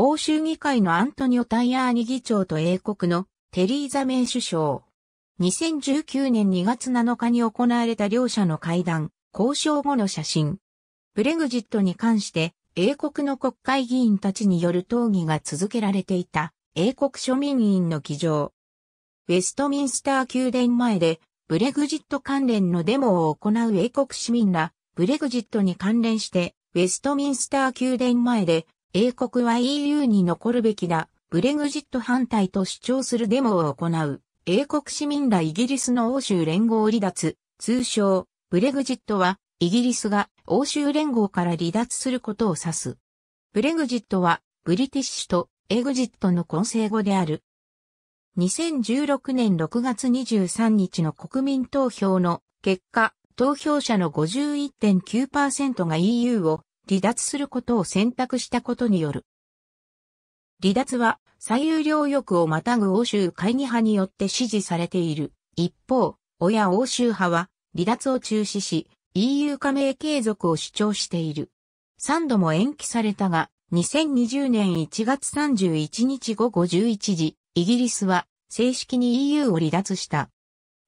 欧州議会のアントニオ・タイアーニ議長と英国のテリーザ・メイ首相。2019年2月7日に行われた両者の会談、交渉後の写真。ブレグジットに関して英国の国会議員たちによる討議が続けられていた英国庶民委員の議場。ウェストミンスター宮殿前でブレグジット関連のデモを行う英国市民ら、ブレグジットに関連して、ウェストミンスター宮殿前で、英国は EU に残るべきだ、ブレグジット反対と主張するデモを行う、英国市民らイギリスの欧州連合離脱、通称、ブレグジットは、イギリスが欧州連合から離脱することを指す。ブレグジットは、ブリティッシュとエグジットの混成語である。2016年6月23日の国民投票の結果、投票者の51.9%が EU を離脱することを選択したことによる。離脱は最有領欲をまたぐ欧州会議派によって支持されている。一方、親欧州派は離脱を中止し EU 加盟継続を主張している。3度も延期されたが、2020年1月31日午後11時、イギリスは正式に EU を離脱した。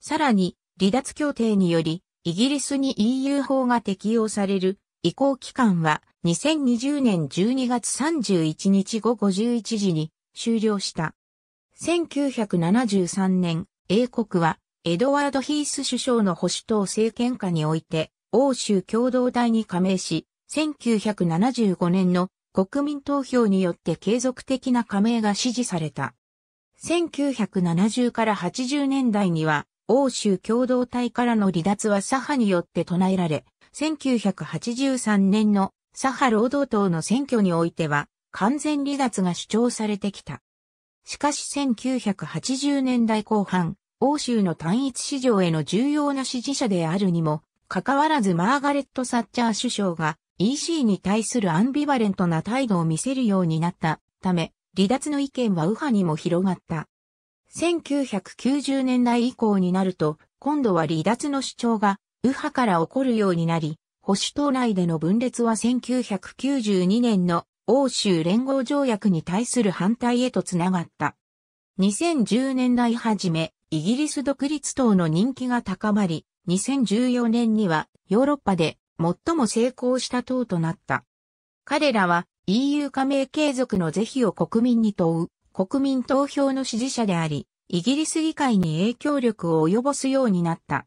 さらに、離脱協定により、イギリスに EU 法が適用される移行期間は2020年12月31日午後11時に終了した。1973年、英国はエドワード・ヒース首相の保守党政権下において欧州共同体に加盟し、1975年の国民投票によって継続的な加盟が支持された。1970から80年代には、欧州共同体からの離脱は左派によって唱えられ、1983年の左派労働党の選挙においては完全離脱が主張されてきた。しかし1980年代後半、欧州の単一市場への重要な支持者であるにも、かかわらずマーガレット・サッチャー首相が EC に対するアンビバレントな態度を見せるようになったため、離脱の意見は右派にも広がった。1990年代以降になると、今度は離脱の主張が右派から起こるようになり、保守党内での分裂は1992年の欧州連合条約に対する反対へとつながった。2010年代初め、イギリス独立党の人気が高まり、2014年にはヨーロッパで最も成功した党となった。彼らは EU 加盟継続の是非を国民に問う国民投票の支持者であり、イギリス議会に影響力を及ぼすようになった。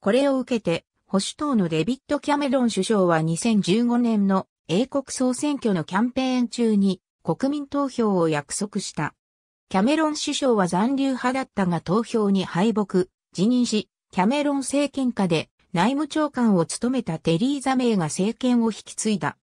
これを受けて、保守党のデビッド・キャメロン首相は2015年の英国総選挙のキャンペーン中に国民投票を約束した。キャメロン首相は残留派だったが投票に敗北、辞任し、キャメロン政権下で内務長官を務めたテリーザ・メイが政権を引き継いだ。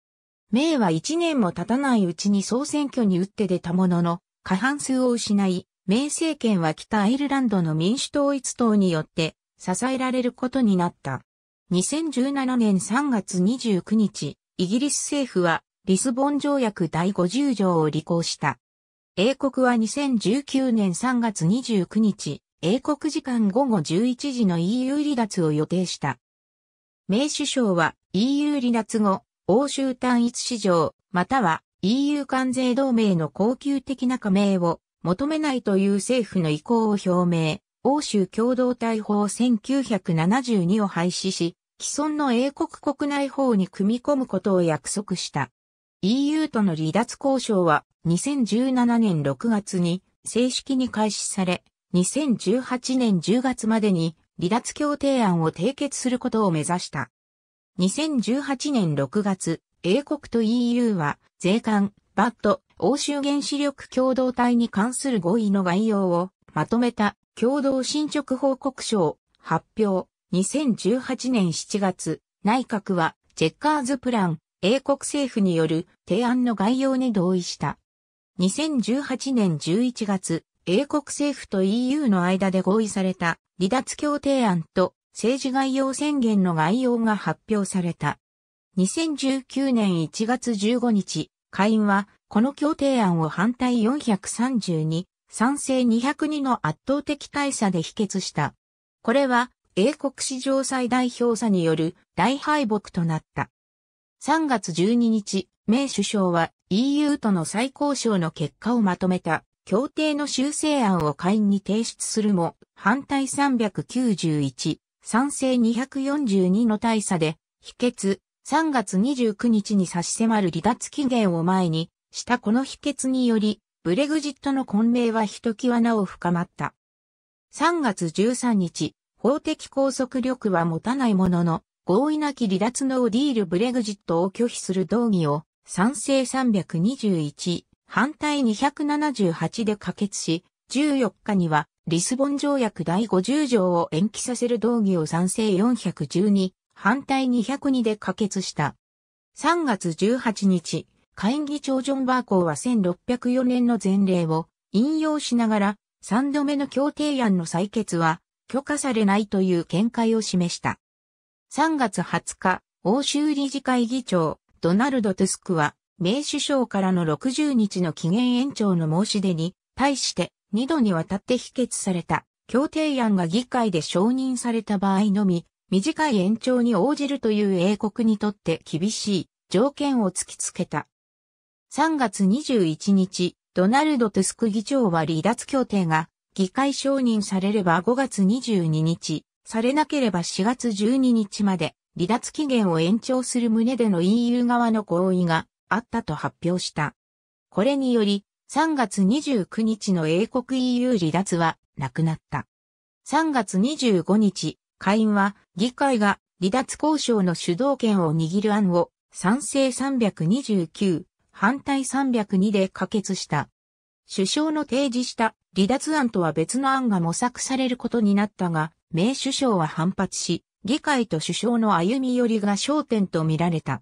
メイは1年も経たないうちに総選挙に打って出たものの、過半数を失い、メイ政権は北アイルランドの民主統一党によって支えられることになった。2017年3月29日、イギリス政府はリスボン条約第50条を履行した。英国は2019年3月29日、英国時間午後11時の EU 離脱を予定した。名首相は EU 離脱後、欧州単一市場、または EU 関税同盟の恒久的な加盟を求めないという政府の意向を表明。欧州共同体法1972を廃止し、既存の英国国内法に組み込むことを約束した。EU との離脱交渉は2017年6月に正式に開始され、2018年10月までに離脱協定案を締結することを目指した。2018年6月、英国と EU は税関、バット、欧州原子力共同体に関する合意の概要をまとめた共同進捗報告書を発表。2018年7月、内閣はチェッカーズプラン、英国政府による提案の概要に同意した。2018年11月、英国政府と EU の間で合意された離脱協定案と政治概要宣言の概要が発表された。2019年1月15日、会員はこの協定案を反対432賛成202の圧倒的大差で否決した。これは英国史上最大票差による大敗北となった。3月12日、名首相は EU との再交渉の結果をまとめた協定の修正案を会員に提出するも反対391、賛成242の大差で否決3月29日に差し迫る離脱期限を前にしたこの否決によりブレグジットの混迷はひときわなお深まった。3月13日、法的拘束力は持たないものの、合意なき離脱のオディール・ブレグジットを拒否する動議を、賛成321、反対278で可決し、14日には、リスボン条約第50条を延期させる動議を賛成412、反対202で可決した。3月18日、会議長ジョン・バーコーは1604年の前例を引用しながら、3度目の協定案の採決は許可されないという見解を示した。3月20日、欧州理事会議長、ドナルド・トゥスクは、名首相からの60日の期限延長の申し出に、対して2度にわたって否決された。協定案が議会で承認された場合のみ、短い延長に応じるという英国にとって厳しい条件を突きつけた。3月21日、ドナルド・トゥスク議長は離脱協定が議会承認されれば5月22日、されなければ4月12日まで離脱期限を延長する旨での EU 側の合意があったと発表した。これにより、3月29日の英国 EU 離脱はなくなった。3月25日、下院は議会が離脱交渉の主導権を握る案を賛成329、反対302で可決した。首相の提示した離脱案とは別の案が模索されることになったが、名首相は反発し、議会と首相の歩み寄りが焦点と見られた。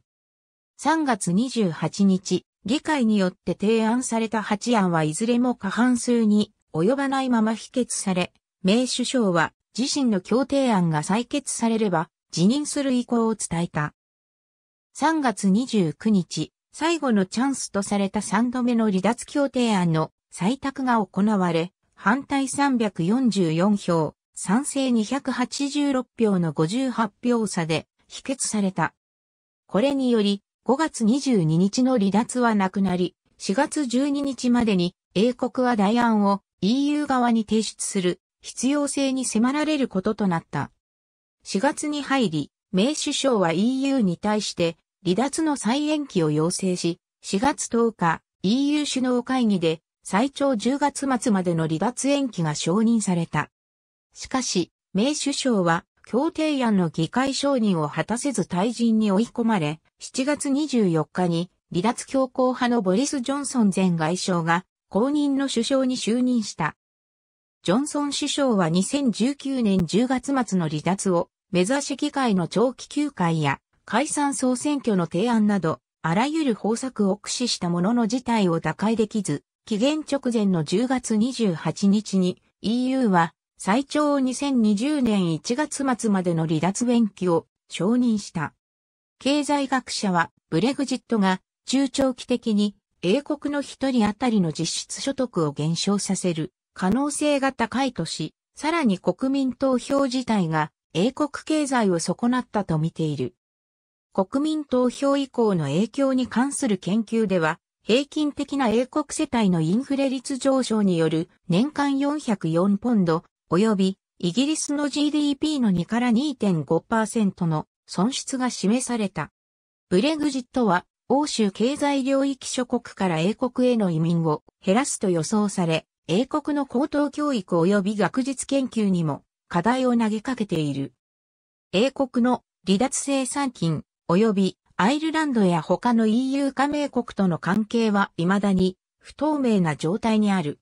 3月28日、議会によって提案された8案はいずれも過半数に及ばないまま否決され、名首相は自身の協定案が採決されれば辞任する意向を伝えた。3月29日、最後のチャンスとされた3度目の離脱協定案の採択が行われ、反対344票、賛成286票の58票差で否決された。これにより、5月22日の離脱はなくなり、4月12日までに英国は代案を EU 側に提出する必要性に迫られることとなった。4月に入り、名首相は EU に対して離脱の再延期を要請し、4月10日、EU 首脳会議で最長10月末までの離脱延期が承認された。しかし、名首相は協定案の議会承認を果たせず退陣に追い込まれ、7月24日に離脱強硬派のボリス・ジョンソン前外相が公認の首相に就任した。ジョンソン首相は2019年10月末の離脱を目指し議会の長期休会や解散総選挙の提案など、あらゆる方策を駆使したものの事態を打開できず、期限直前の10月28日に EU は最長2020年1月末までの離脱延期を承認した。経済学者はブレグジットが中長期的に英国の一人当たりの実質所得を減少させる可能性が高いとし、さらに国民投票自体が英国経済を損なったと見ている。国民投票以降の影響に関する研究では、平均的な英国世帯のインフレ率上昇による年間404ポンド、及びイギリスの GDP の2から2.5%の損失が示された。ブレグジットは欧州経済領域諸国から英国への移民を減らすと予想され、英国の高等教育及び学術研究にも課題を投げかけている。英国の離脱生産金及びアイルランドや他の EU 加盟国との関係は未だに不透明な状態にある。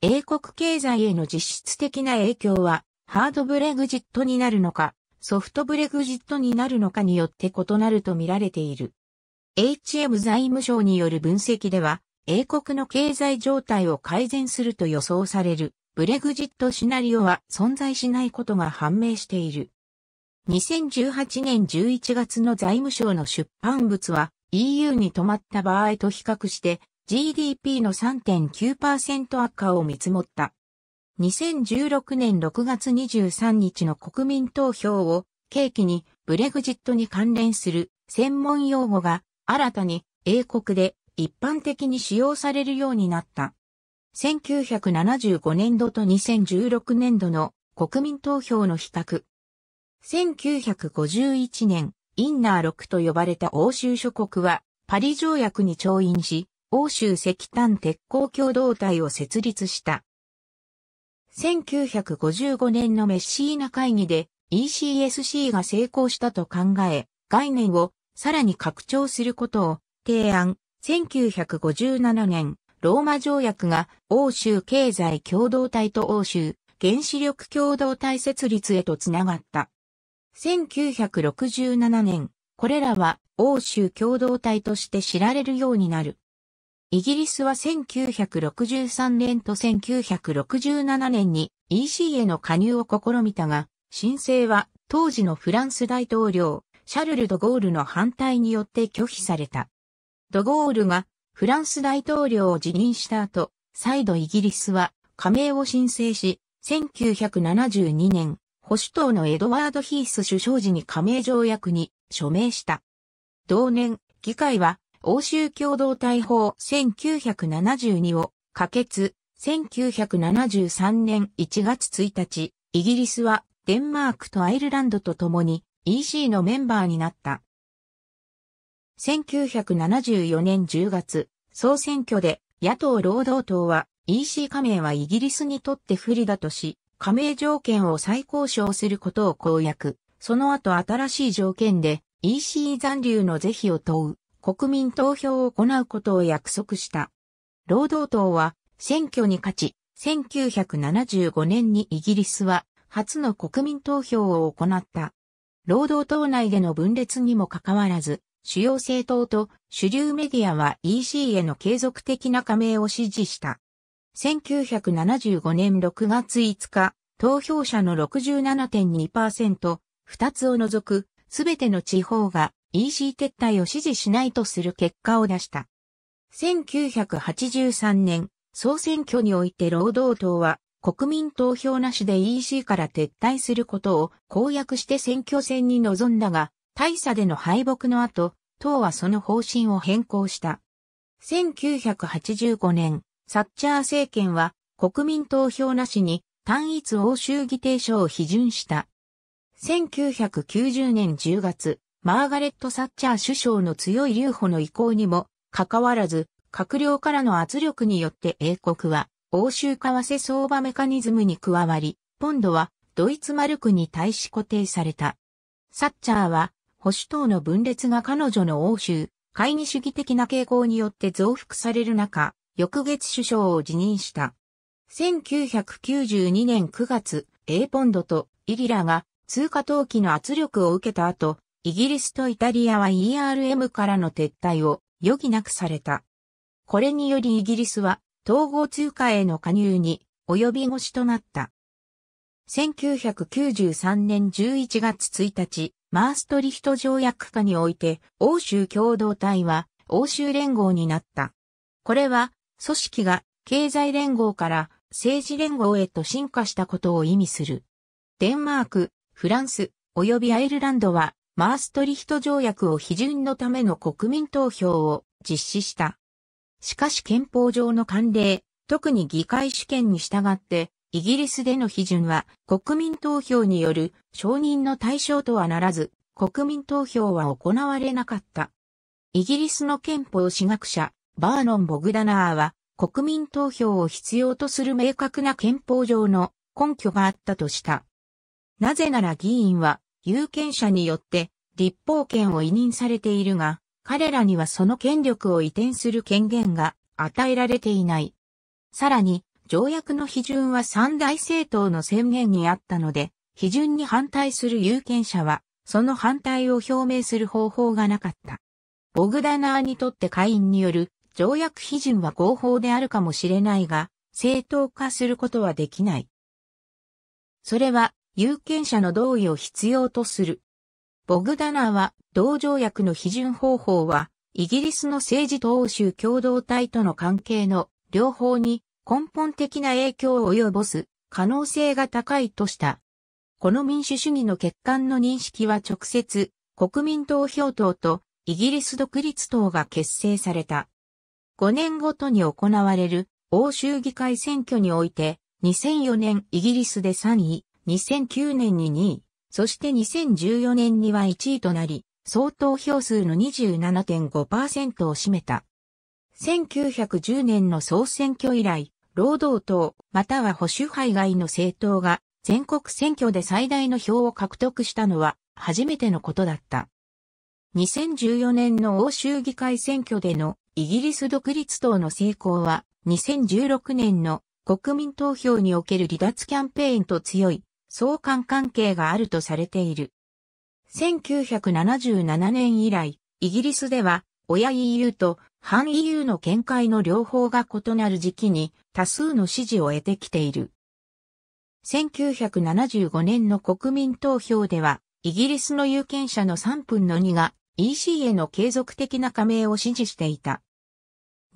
英国経済への実質的な影響はハードブレグジットになるのか、ソフトブレグジットになるのかによって異なると見られている。HM 財務省による分析では、英国の経済状態を改善すると予想される、ブレグジットシナリオは存在しないことが判明している。2018年11月の財務省の出版物は EU に止まった場合と比較して GDP の3.9%悪化を見積もった。2016年6月23日の国民投票を契機にブレグジットに関連する専門用語が新たに英国で一般的に使用されるようになった。1975年度と2016年度の国民投票の比較。1951年、インナー6と呼ばれた欧州諸国は、パリ条約に調印し、欧州石炭鉄鋼共同体を設立した。1955年のメッシーナ会議で ECSC が成功したと考え、概念をさらに拡張することを提案。1957年、ローマ条約が欧州経済共同体と欧州原子力共同体設立へとつながった。1967年、これらは欧州共同体として知られるようになる。イギリスは1963年と1967年に EC への加入を試みたが、申請は当時のフランス大統領、シャルル・ド・ゴールの反対によって拒否された。ド・ゴールがフランス大統領を辞任した後、再度イギリスは加盟を申請し、1972年、保守党のエドワード・ヒース首相時に加盟条約に署名した。同年、議会は欧州共同体法1972を可決、1973年1月1日、イギリスはデンマークとアイルランドと共に EC のメンバーになった。1974年10月、総選挙で野党労働党は EC 加盟はイギリスにとって不利だとし、加盟条件を再交渉することを公約、その後新しい条件で EC 残留の是非を問う国民投票を行うことを約束した。労働党は選挙に勝ち、1975年にイギリスは初の国民投票を行った。労働党内での分裂にもかかわらず、主要政党と主流メディアは EC への継続的な加盟を支持した。1975年6月5日、投票者の67.2%、2つを除く、すべての地方が EC 撤退を支持しないとする結果を出した。1983年、総選挙において労働党は、国民投票なしで EC から撤退することを公約して選挙戦に臨んだが、大差での敗北の後、党はその方針を変更した。1985年、サッチャー政権は国民投票なしに単一欧州議定書を批准した。1990年10月、マーガレット・サッチャー首相の強い留保の意向にも、かかわらず、閣僚からの圧力によって英国は、欧州為替相場メカニズムに加わり、ポンドはドイツマルクに対し固定された。サッチャーは、保守党の分裂が彼女の欧州、会議主義的な傾向によって増幅される中、翌月首相を辞任した。1992年9月、A ポンドとイリラが通貨投機の圧力を受けた後、イギリスとイタリアは ERM からの撤退を余儀なくされた。これによりイギリスは統合通貨への加入に及び腰となった。1993年11月1日、マーストリヒト条約下において、欧州共同体は欧州連合になった。これは組織が経済連合から政治連合へと進化したことを意味する。デンマーク、フランス、及びアイルランドは、マーストリヒト条約を批准のための国民投票を実施した。しかし憲法上の慣例、特に議会主権に従って、イギリスでの批准は国民投票による承認の対象とはならず、国民投票は行われなかった。イギリスの憲法史学者、バーノン・ボグダナーは、国民投票を必要とする明確な憲法上の根拠があったとした。なぜなら議員は、有権者によって立法権を委任されているが、彼らにはその権力を移転する権限が与えられていない。さらに、条約の批准は三大政党の宣言にあったので、批准に反対する有権者は、その反対を表明する方法がなかった。ボグダナーにとって会員による条約批准は合法であるかもしれないが、正当化することはできない。それは、有権者の同意を必要とする。ボグダナーは、同条約の批准方法は、イギリスの政治と欧州共同体との関係の両方に根本的な影響を及ぼす可能性が高いとした。この民主主義の欠陥の認識は直接国民投票党とイギリス独立党が結成された。5年ごとに行われる欧州議会選挙において、2004年イギリスで3位、2009年に2位、そして2014年には1位となり、総投票数の27.5%を占めた。1910年の総選挙以来、労働党、または保守派以外の政党が全国選挙で最大の票を獲得したのは初めてのことだった。2014年の欧州議会選挙でのイギリス独立党の成功は、2016年の国民投票における離脱キャンペーンと強い相関関係があるとされている。1977年以来、イギリスでは親 EU と反 EU の見解の両方が異なる時期に多数の支持を得てきている。1975年の国民投票では、イギリスの有権者の3分の2が EC への継続的な加盟を支持していた。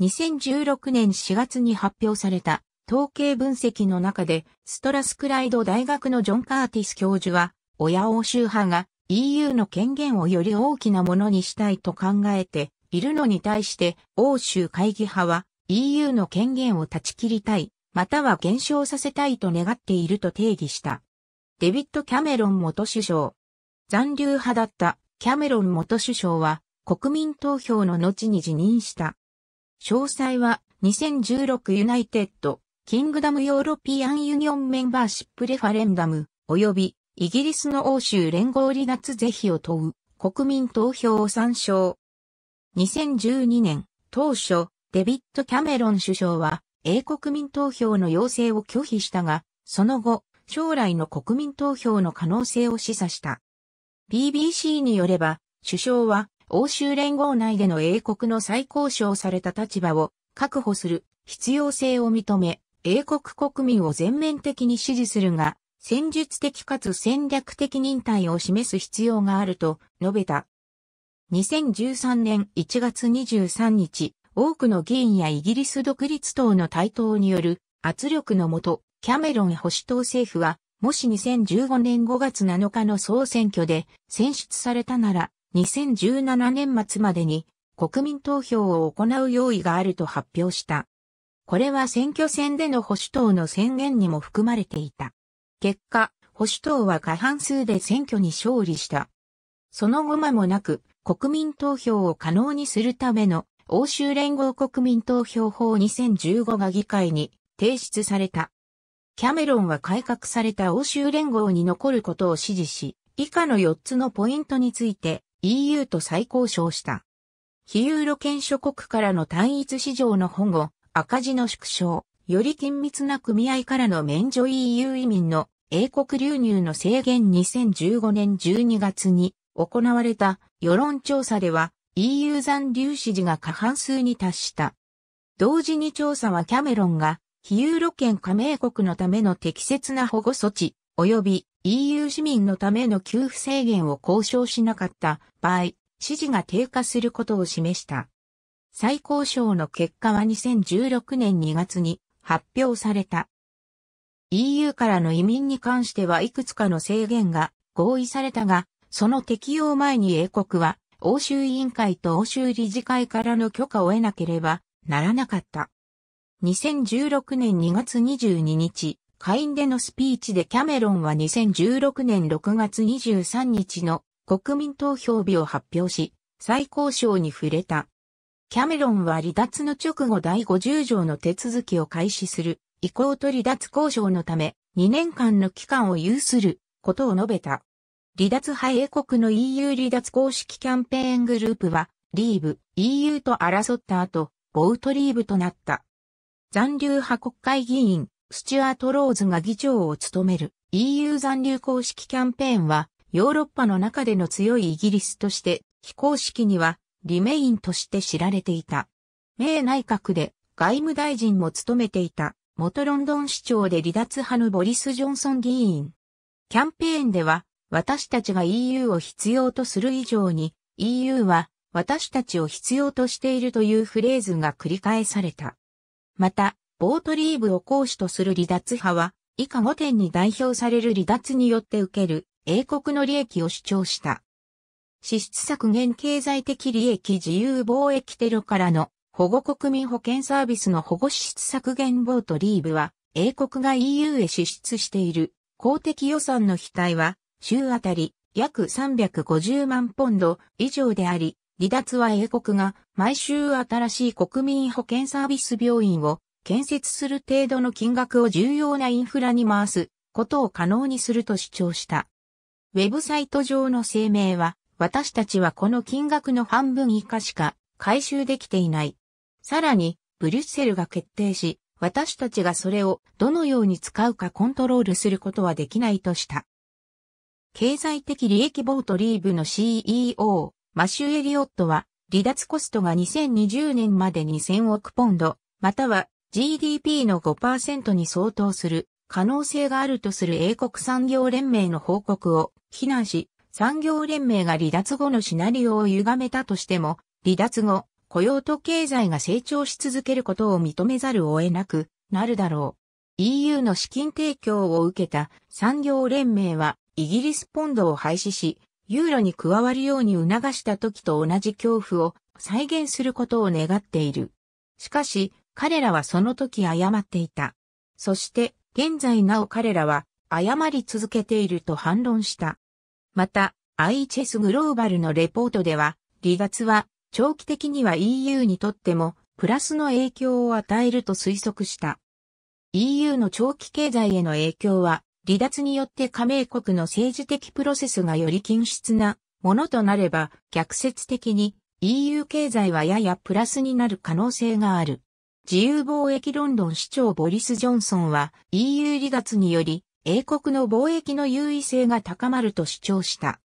2016年4月に発表された統計分析の中で、ストラスクライド大学のジョン・カーティス教授は、親欧州派が EU の権限をより大きなものにしたいと考えているのに対して、欧州会議派は EU の権限を断ち切りたい、または減少させたいと願っていると定義した。デビッド・キャメロン元首相。残留派だったキャメロン元首相は国民投票の後に辞任した。詳細は2016ユナイテッド、キングダムヨーロピアンユニオンメンバーシップレファレンダム、及びイギリスの欧州連合離脱是非を問う国民投票を参照。2012年、当初、デビッド・キャメロン首相は英国民投票の要請を拒否したが、その後、将来の国民投票の可能性を示唆した。BBC によれば、首相は欧州連合内での英国の再交渉された立場を確保する必要性を認め、英国国民を全面的に支持するが、戦術的かつ戦略的忍耐を示す必要があると述べた。2013年1月23日、多くの議員やイギリス独立党の台頭による圧力のもと、キャメロン保守党政府はもし2015年5月7日の総選挙で選出されたなら、2017年末までに国民投票を行う用意があると発表した。これは選挙戦での保守党の宣言にも含まれていた。結果、保守党は過半数で選挙に勝利した。その後間もなく、国民投票を可能にするための欧州連合国民投票法2015が議会に提出された。キャメロンは改革された欧州連合に残ることを支持し、以下の4つのポイントについて EU と再交渉した。非ユーロ圏諸国からの単一市場の保護、赤字の縮小、より緊密な組合からの免除 EU 移民の英国流入の制限2015年12月に行われた世論調査では EU 残留支持が過半数に達した。同時に調査はキャメロンが非ユーロ圏加盟国のための適切な保護措置、及び EU 市民のための給付制限を交渉しなかった場合、支持が低下することを示した。再交渉の結果は2016年2月に発表された。EU からの移民に関してはいくつかの制限が合意されたが、その適用前に英国は欧州委員会と欧州理事会からの許可を得なければならなかった。2016年2月22日、下院でのスピーチでキャメロンは2016年6月23日の国民投票日を発表し、再交渉に触れた。キャメロンは離脱の直後第50条の手続きを開始する、移行と離脱交渉のため、2年間の期間を有することを述べた。離脱派英国の EU 離脱公式キャンペーングループは、リーブ、EU と争った後、ボウトリーブとなった。残留派国会議員、スチュアート・ローズが議長を務める EU 残留公式キャンペーンは、ヨーロッパの中での強いイギリスとして、非公式にはリメインとして知られていた。名内閣で外務大臣も務めていた元ロンドン市長で離脱派のボリス・ジョンソン議員。キャンペーンでは私たちが EU を必要とする以上に EU は私たちを必要としているというフレーズが繰り返された。また、ボートリーブを行使とする離脱派は、以下5点に代表される離脱によって受ける英国の利益を主張した。支出削減経済的利益自由貿易テロからの保護国民保険サービスの保護支出削減ボートリーブは、英国が EU へ支出している公的予算の額は、週あたり約350万ポンド以上であり、離脱は英国が毎週新しい国民保健サービス病院を建設する程度の金額を重要なインフラに回すことを可能にすると主張した。ウェブサイト上の声明は、私たちはこの金額の半分以下しか回収できていない。さらに、ブリュッセルが決定し、私たちがそれをどのように使うかコントロールすることはできないとした。経済的利益ボートリーブの CEO、マシュー・エリオットは、離脱コストが2020年まで2 0 0 0億ポンド、または GDP の5%に相当する可能性があるとする英国産業連盟の報告を非難し、産業連盟が離脱後のシナリオを歪めたとしても、離脱後、雇用と経済が成長し続けることを認めざるを得なくなるだろう。EU の資金提供を受けた産業連盟はイギリスポンドを廃止し、ユーロに加わるように促した時と同じ恐怖を再現することを願っている。しかし、彼らはその時誤っていた。そして、現在なお彼らは誤り続けていると反論した。また、IHS グローバルのレポートでは、離脱は長期的には EU にとってもプラスの影響を与えると推測した。EU の長期経済への影響は離脱によって加盟国の政治的プロセスがより均質なものとなれば、逆説的に EU 経済はややプラスになる可能性がある。自由貿易ロンドン市長ボリス・ジョンソンは EU 離脱により英国の貿易の優位性が高まると主張した。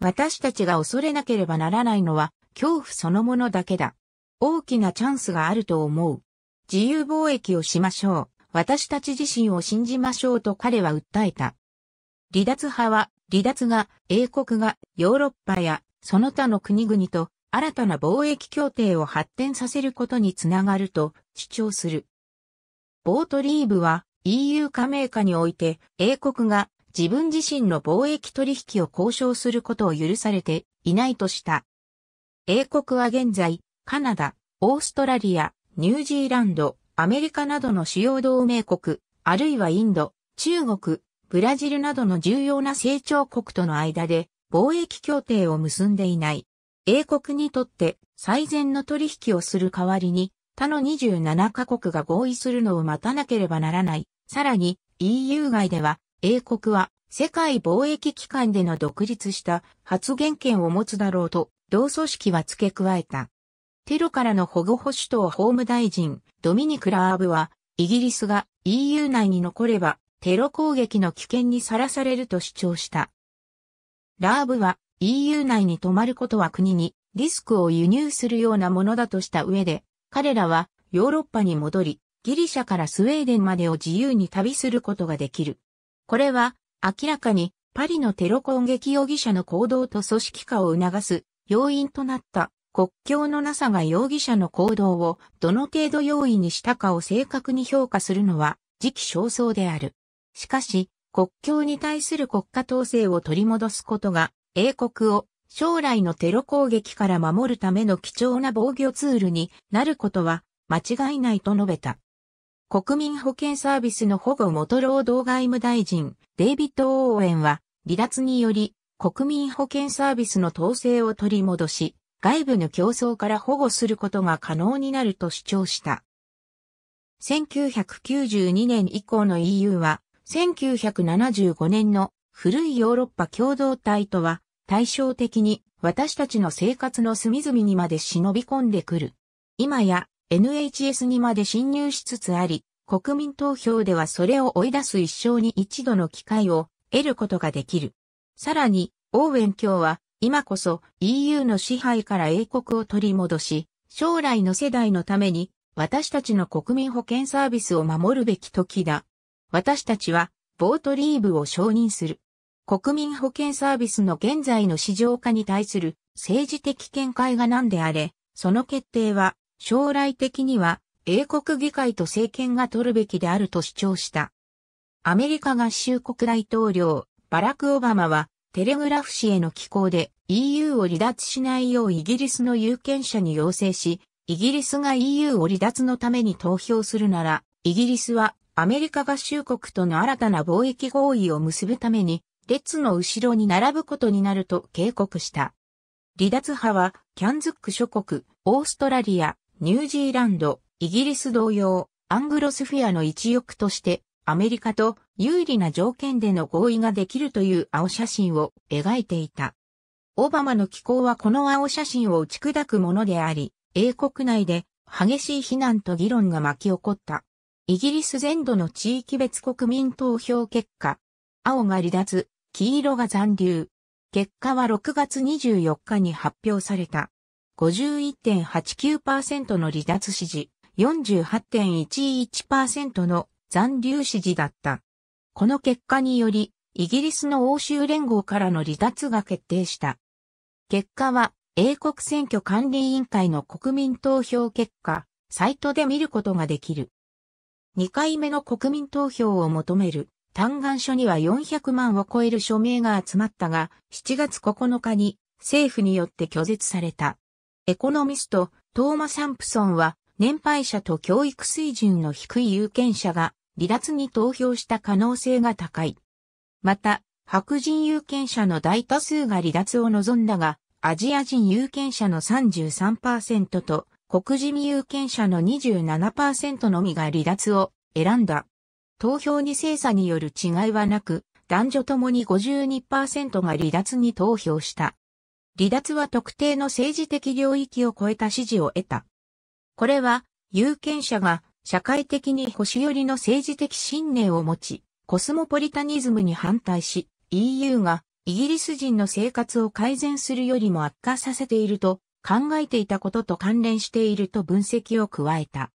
私たちが恐れなければならないのは恐怖そのものだけだ。大きなチャンスがあると思う。自由貿易をしましょう。私たち自身を信じましょうと彼は訴えた。離脱派は、離脱が、英国が、ヨーロッパや、その他の国々と、新たな貿易協定を発展させることにつながると主張する。ボートリーブは EU 加盟下において英国が自分自身の貿易取引を交渉することを許されていないとした。英国は現在、カナダ、オーストラリア、ニュージーランド、アメリカなどの主要同盟国、あるいはインド、中国、ブラジルなどの重要な成長国との間で貿易協定を結んでいない。英国にとって最善の取引をする代わりに他の27カ国が合意するのを待たなければならない。さらに EU 外では英国は世界貿易機関での独立した発言権を持つだろうと同組織は付け加えた。テロからの保護保守党法務大臣、ドミニク・ラーブは、イギリスが EU 内に残れば、テロ攻撃の危険にさらされると主張した。ラーブは EU 内に泊まることは国にリスクを輸入するようなものだとした上で、彼らはヨーロッパに戻り、ギリシャからスウェーデンまでを自由に旅することができる。これは明らかにパリのテロ攻撃容疑者の行動と組織化を促す要因となった国境のなさが容疑者の行動をどの程度容易にしたかを正確に評価するのは時期尚早である。しかし、国境に対する国家統制を取り戻すことが、英国を将来のテロ攻撃から守るための貴重な防御ツールになることは間違いないと述べた。国民保健サービスの保護元労働外務大臣、デイビッド・オーェンは、離脱により、国民保健サービスの統制を取り戻し、外部の競争から保護することが可能になると主張した。1992年以降の EU は、1975年の古いヨーロッパ共同体とは対照的に私たちの生活の隅々にまで忍び込んでくる。今や NHS にまで侵入しつつあり、国民投票ではそれを追い出す一生に一度の機会を得ることができる。さらに、オーウェン卿は今こそ EU の支配から英国を取り戻し、将来の世代のために私たちの国民保険サービスを守るべき時だ。私たちはボートリーブを承認する。国民保険サービスの現在の市場化に対する政治的見解が何であれ、その決定は将来的には英国議会と政権が取るべきであると主張した。アメリカ合衆国大統領、バラク・オバマはテレグラフ紙への寄稿で EU を離脱しないようイギリスの有権者に要請し、イギリスが EU を離脱のために投票するなら、イギリスはアメリカ合衆国との新たな貿易合意を結ぶために、列の後ろに並ぶことになると警告した。離脱派は、キャンズック諸国、オーストラリア、ニュージーランド、イギリス同様、アングロスフィアの一翼として、アメリカと有利な条件での合意ができるという青写真を描いていた。オバマの気候はこの青写真を打ち砕くものであり、英国内で激しい非難と議論が巻き起こった。イギリス全土の地域別国民投票結果、青が離脱、黄色が残留。結果は6月24日に発表された。51.89%の離脱支持、48.11%の残留支持だった。この結果により、イギリスの欧州連合からの離脱が決定した。結果は、英国選挙管理委員会の国民投票結果、サイトで見ることができる。2回目の国民投票を求める嘆願書には400万を超える署名が集まったが、7月9日に政府によって拒絶された。エコノミスト、トーマ・サンプソンは、年配者と教育水準の低い有権者が離脱に投票した可能性が高い。また、白人有権者の大多数が離脱を望んだが、アジア人有権者の33%と、黒人有権者の27%のみが離脱を選んだ。投票に精査による違いはなく、男女ともに52%が離脱に投票した。離脱は特定の政治的領域を超えた支持を得た。これは、有権者が社会的に保守寄りの政治的信念を持ち、コスモポリタニズムに反対し、EU がイギリス人の生活を改善するよりも悪化させていると考えていたことと関連していると分析を加えた。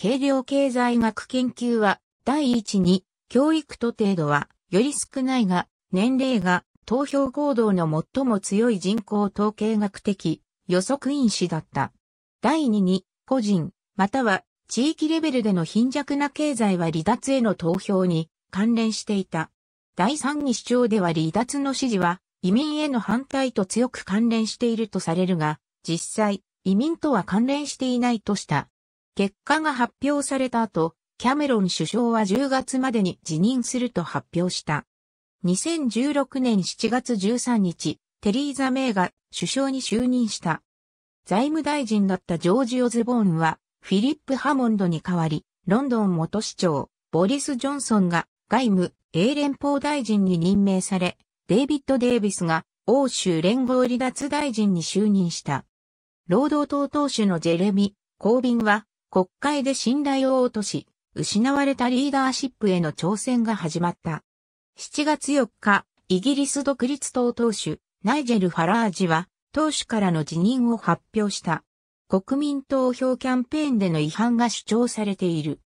軽量経済学研究は第一に教育と程度はより少ないが年齢が投票行動の最も強い人口統計学的予測因子だった。第2に個人または地域レベルでの貧弱な経済は離脱への投票に関連していた。第三義主張では離脱の支持は移民への反対と強く関連しているとされるが、実際、移民とは関連していないとした。結果が発表された後、キャメロン首相は10月までに辞任すると発表した。2016年7月13日、テリーザ・メイが首相に就任した。財務大臣だったジョージ・オズボーンはフィリップ・ハモンドに代わり、ロンドン元市長、ボリス・ジョンソンが外務、英連邦大臣に任命され、デイビッド・デイビスが欧州連合離脱大臣に就任した。労働党党首のジェレミ、コービンは国会で信頼を落とし、失われたリーダーシップへの挑戦が始まった。7月4日、イギリス独立党党首、ナイジェル・ファラージは、党首からの辞任を発表した。国民投票キャンペーンでの違反が主張されている。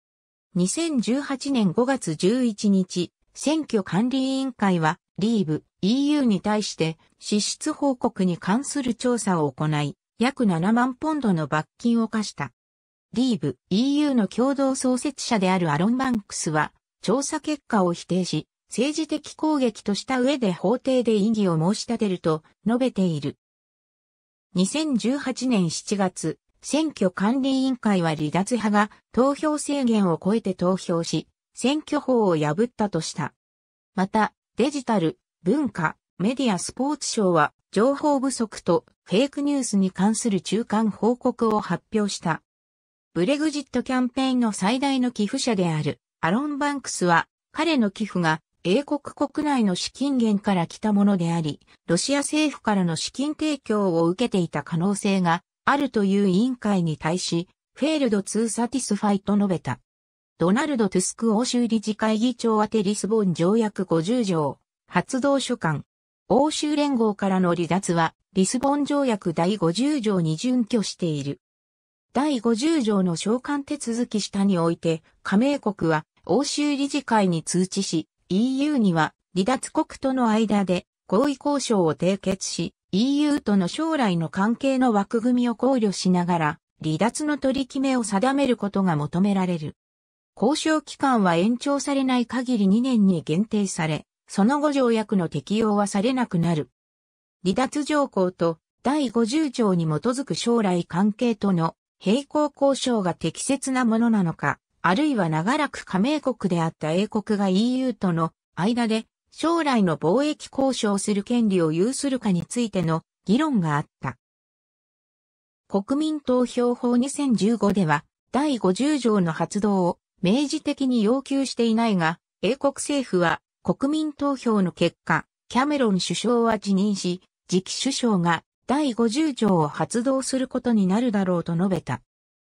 2018年5月11日、選挙管理委員会は、リーブ EU に対して支出報告に関する調査を行い、約7万ポンドの罰金を課した。リーブ EU の共同創設者であるアロン・バンクスは、調査結果を否定し、政治的攻撃とした上で法廷で異議を申し立てると述べている。2018年7月、選挙管理委員会は離脱派が投票制限を超えて投票し、選挙法を破ったとした。また、デジタル、文化、メディアスポーツ省は情報不足とフェイクニュースに関する中間報告を発表した。ブレグジットキャンペーンの最大の寄付者であるアロン・バンクスは彼の寄付が英国国内の資金源から来たものであり、ロシア政府からの資金提供を受けていた可能性があるという委員会に対し、フェールド2サティスファイと述べた。ドナルド・トゥスク欧州理事会議長宛てリスボン条約50条、発動書簡。欧州連合からの離脱は、リスボン条約第50条に準拠している。第50条の召喚手続き下において、加盟国は、欧州理事会に通知し、EU には離脱国との間で合意交渉を締結し、EU との将来の関係の枠組みを考慮しながら、離脱の取り決めを定めることが求められる。交渉期間は延長されない限り2年に限定され、その後条約の適用はされなくなる。離脱条項と第50条に基づく将来関係との並行交渉が適切なものなのか、あるいは長らく加盟国であった英国が EU との間で将来の貿易交渉する権利を有するかについての議論があった。国民投票法2015では第50条の発動を明示的に要求していないが、英国政府は国民投票の結果、キャメロン首相は辞任し、次期首相が第50条を発動することになるだろうと述べた。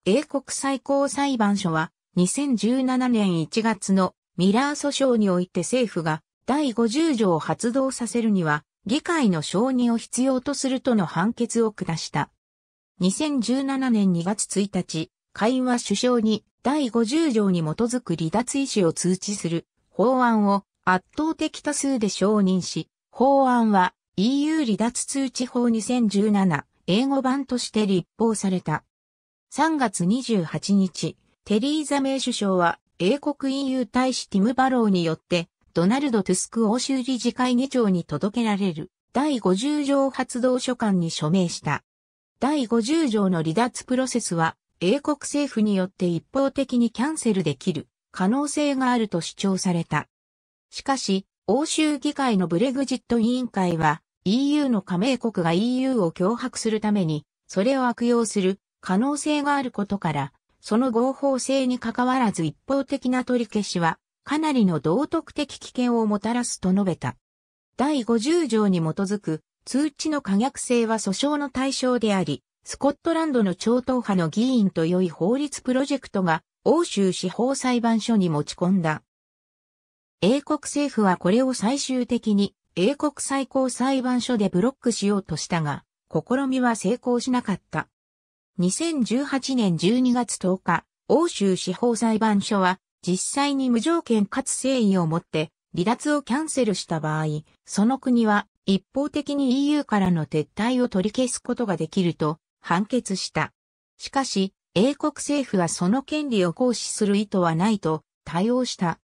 英国最高裁判所は2017年1月のミラー訴訟において政府が第50条を発動させるには議会の承認を必要とするとの判決を下した。2017年2月1日、会員は首相に第50条に基づく離脱意思を通知する法案を圧倒的多数で承認し、法案は EU 離脱通知法2017英語版として立法された。3月28日、テリーザメイ首相は、英国 EU 大使ティム・バローによって、ドナルド・トゥスク欧州理事会議長に届けられる、第50条発動書簡に署名した。第50条の離脱プロセスは、英国政府によって一方的にキャンセルできる可能性があると主張された。しかし、欧州議会のブレグジット委員会は EU の加盟国が EU を脅迫するためにそれを悪用する可能性があることからその合法性にかかわらず一方的な取り消しは、かなりの道徳的危険をもたらすと述べた。第50条に基づく通知の可逆性は訴訟の対象であり、スコットランドの超党派の議員と良い法律プロジェクトが欧州司法裁判所に持ち込んだ。英国政府はこれを最終的に英国最高裁判所でブロックしようとしたが、試みは成功しなかった。2018年12月10日、欧州司法裁判所は、実際に無条件かつ誠意をもって、離脱をキャンセルした場合、その国は一方的に EU からの撤退を取り消すことができると判決した。しかし、英国政府はその権利を行使する意図はないと対応した。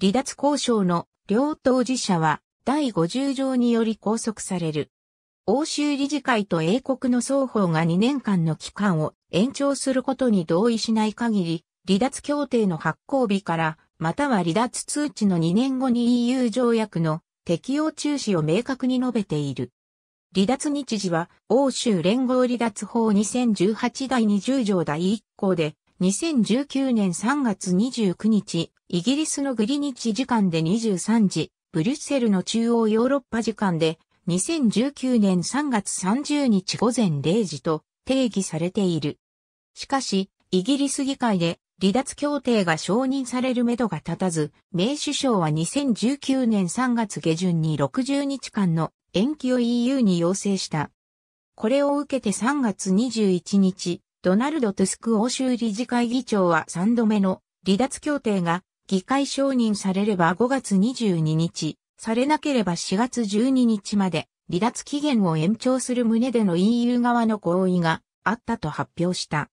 離脱交渉の両当事者は第50条により拘束される。欧州理事会と英国の双方が2年間の期間を延長することに同意しない限り、離脱協定の発行日から、または離脱通知の2年後に EU 条約の適用中止を明確に述べている。離脱日時は、欧州連合離脱法2018第20条第1項で、2019年3月29日、イギリスのグリニッチ時間で23時、ブリュッセルの中央ヨーロッパ時間で2019年3月30日午前0時と定義されている。しかし、イギリス議会で離脱協定が承認されるめどが立たず、名首相は2019年3月下旬に60日間の延期を EU に要請した。これを受けて3月21日、ドナルド・トゥスク欧州理事会議長は3度目の離脱協定が議会承認されれば5月22日、されなければ4月12日まで離脱期限を延長する旨での EU 側の合意があったと発表した。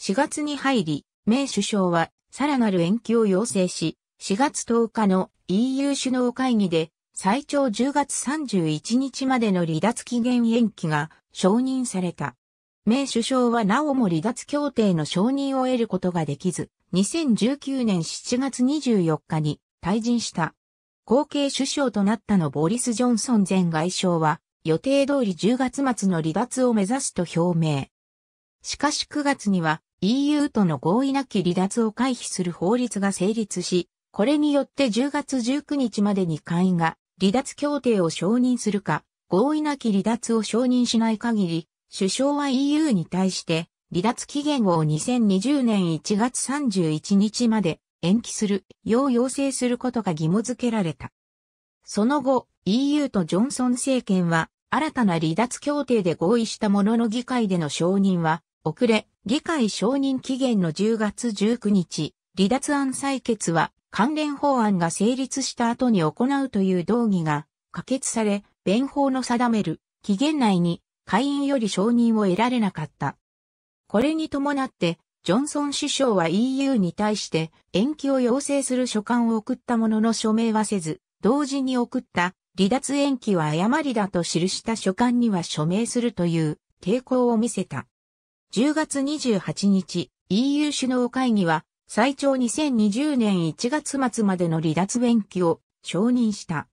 4月に入り、メイ首相はさらなる延期を要請し、4月10日の EU 首脳会議で最長10月31日までの離脱期限延期が承認された。メイ首相はなおも離脱協定の承認を得ることができず、2019年7月24日に退陣した。後継首相となったのボリス・ジョンソン前外相は、予定通り10月末の離脱を目指すと表明。しかし9月には EU との合意なき離脱を回避する法律が成立し、これによって10月19日までに会員が離脱協定を承認するか、合意なき離脱を承認しない限り、首相は EU に対して離脱期限を2020年1月31日まで延期する、よう要請することが義務付けられた。その後、EU とジョンソン政権は、新たな離脱協定で合意したものの議会での承認は、遅れ、議会承認期限の10月19日、離脱案採決は、関連法案が成立した後に行うという動議が、可決され、弁法の定める、期限内に、会員より承認を得られなかった。これに伴って、ジョンソン首相は EU に対して延期を要請する書簡を送ったものの署名はせず、同時に送った離脱延期は誤りだと記した書簡には署名するという抵抗を見せた。10月28日、EU 首脳会議は最長2020年1月末までの離脱延期を承認した。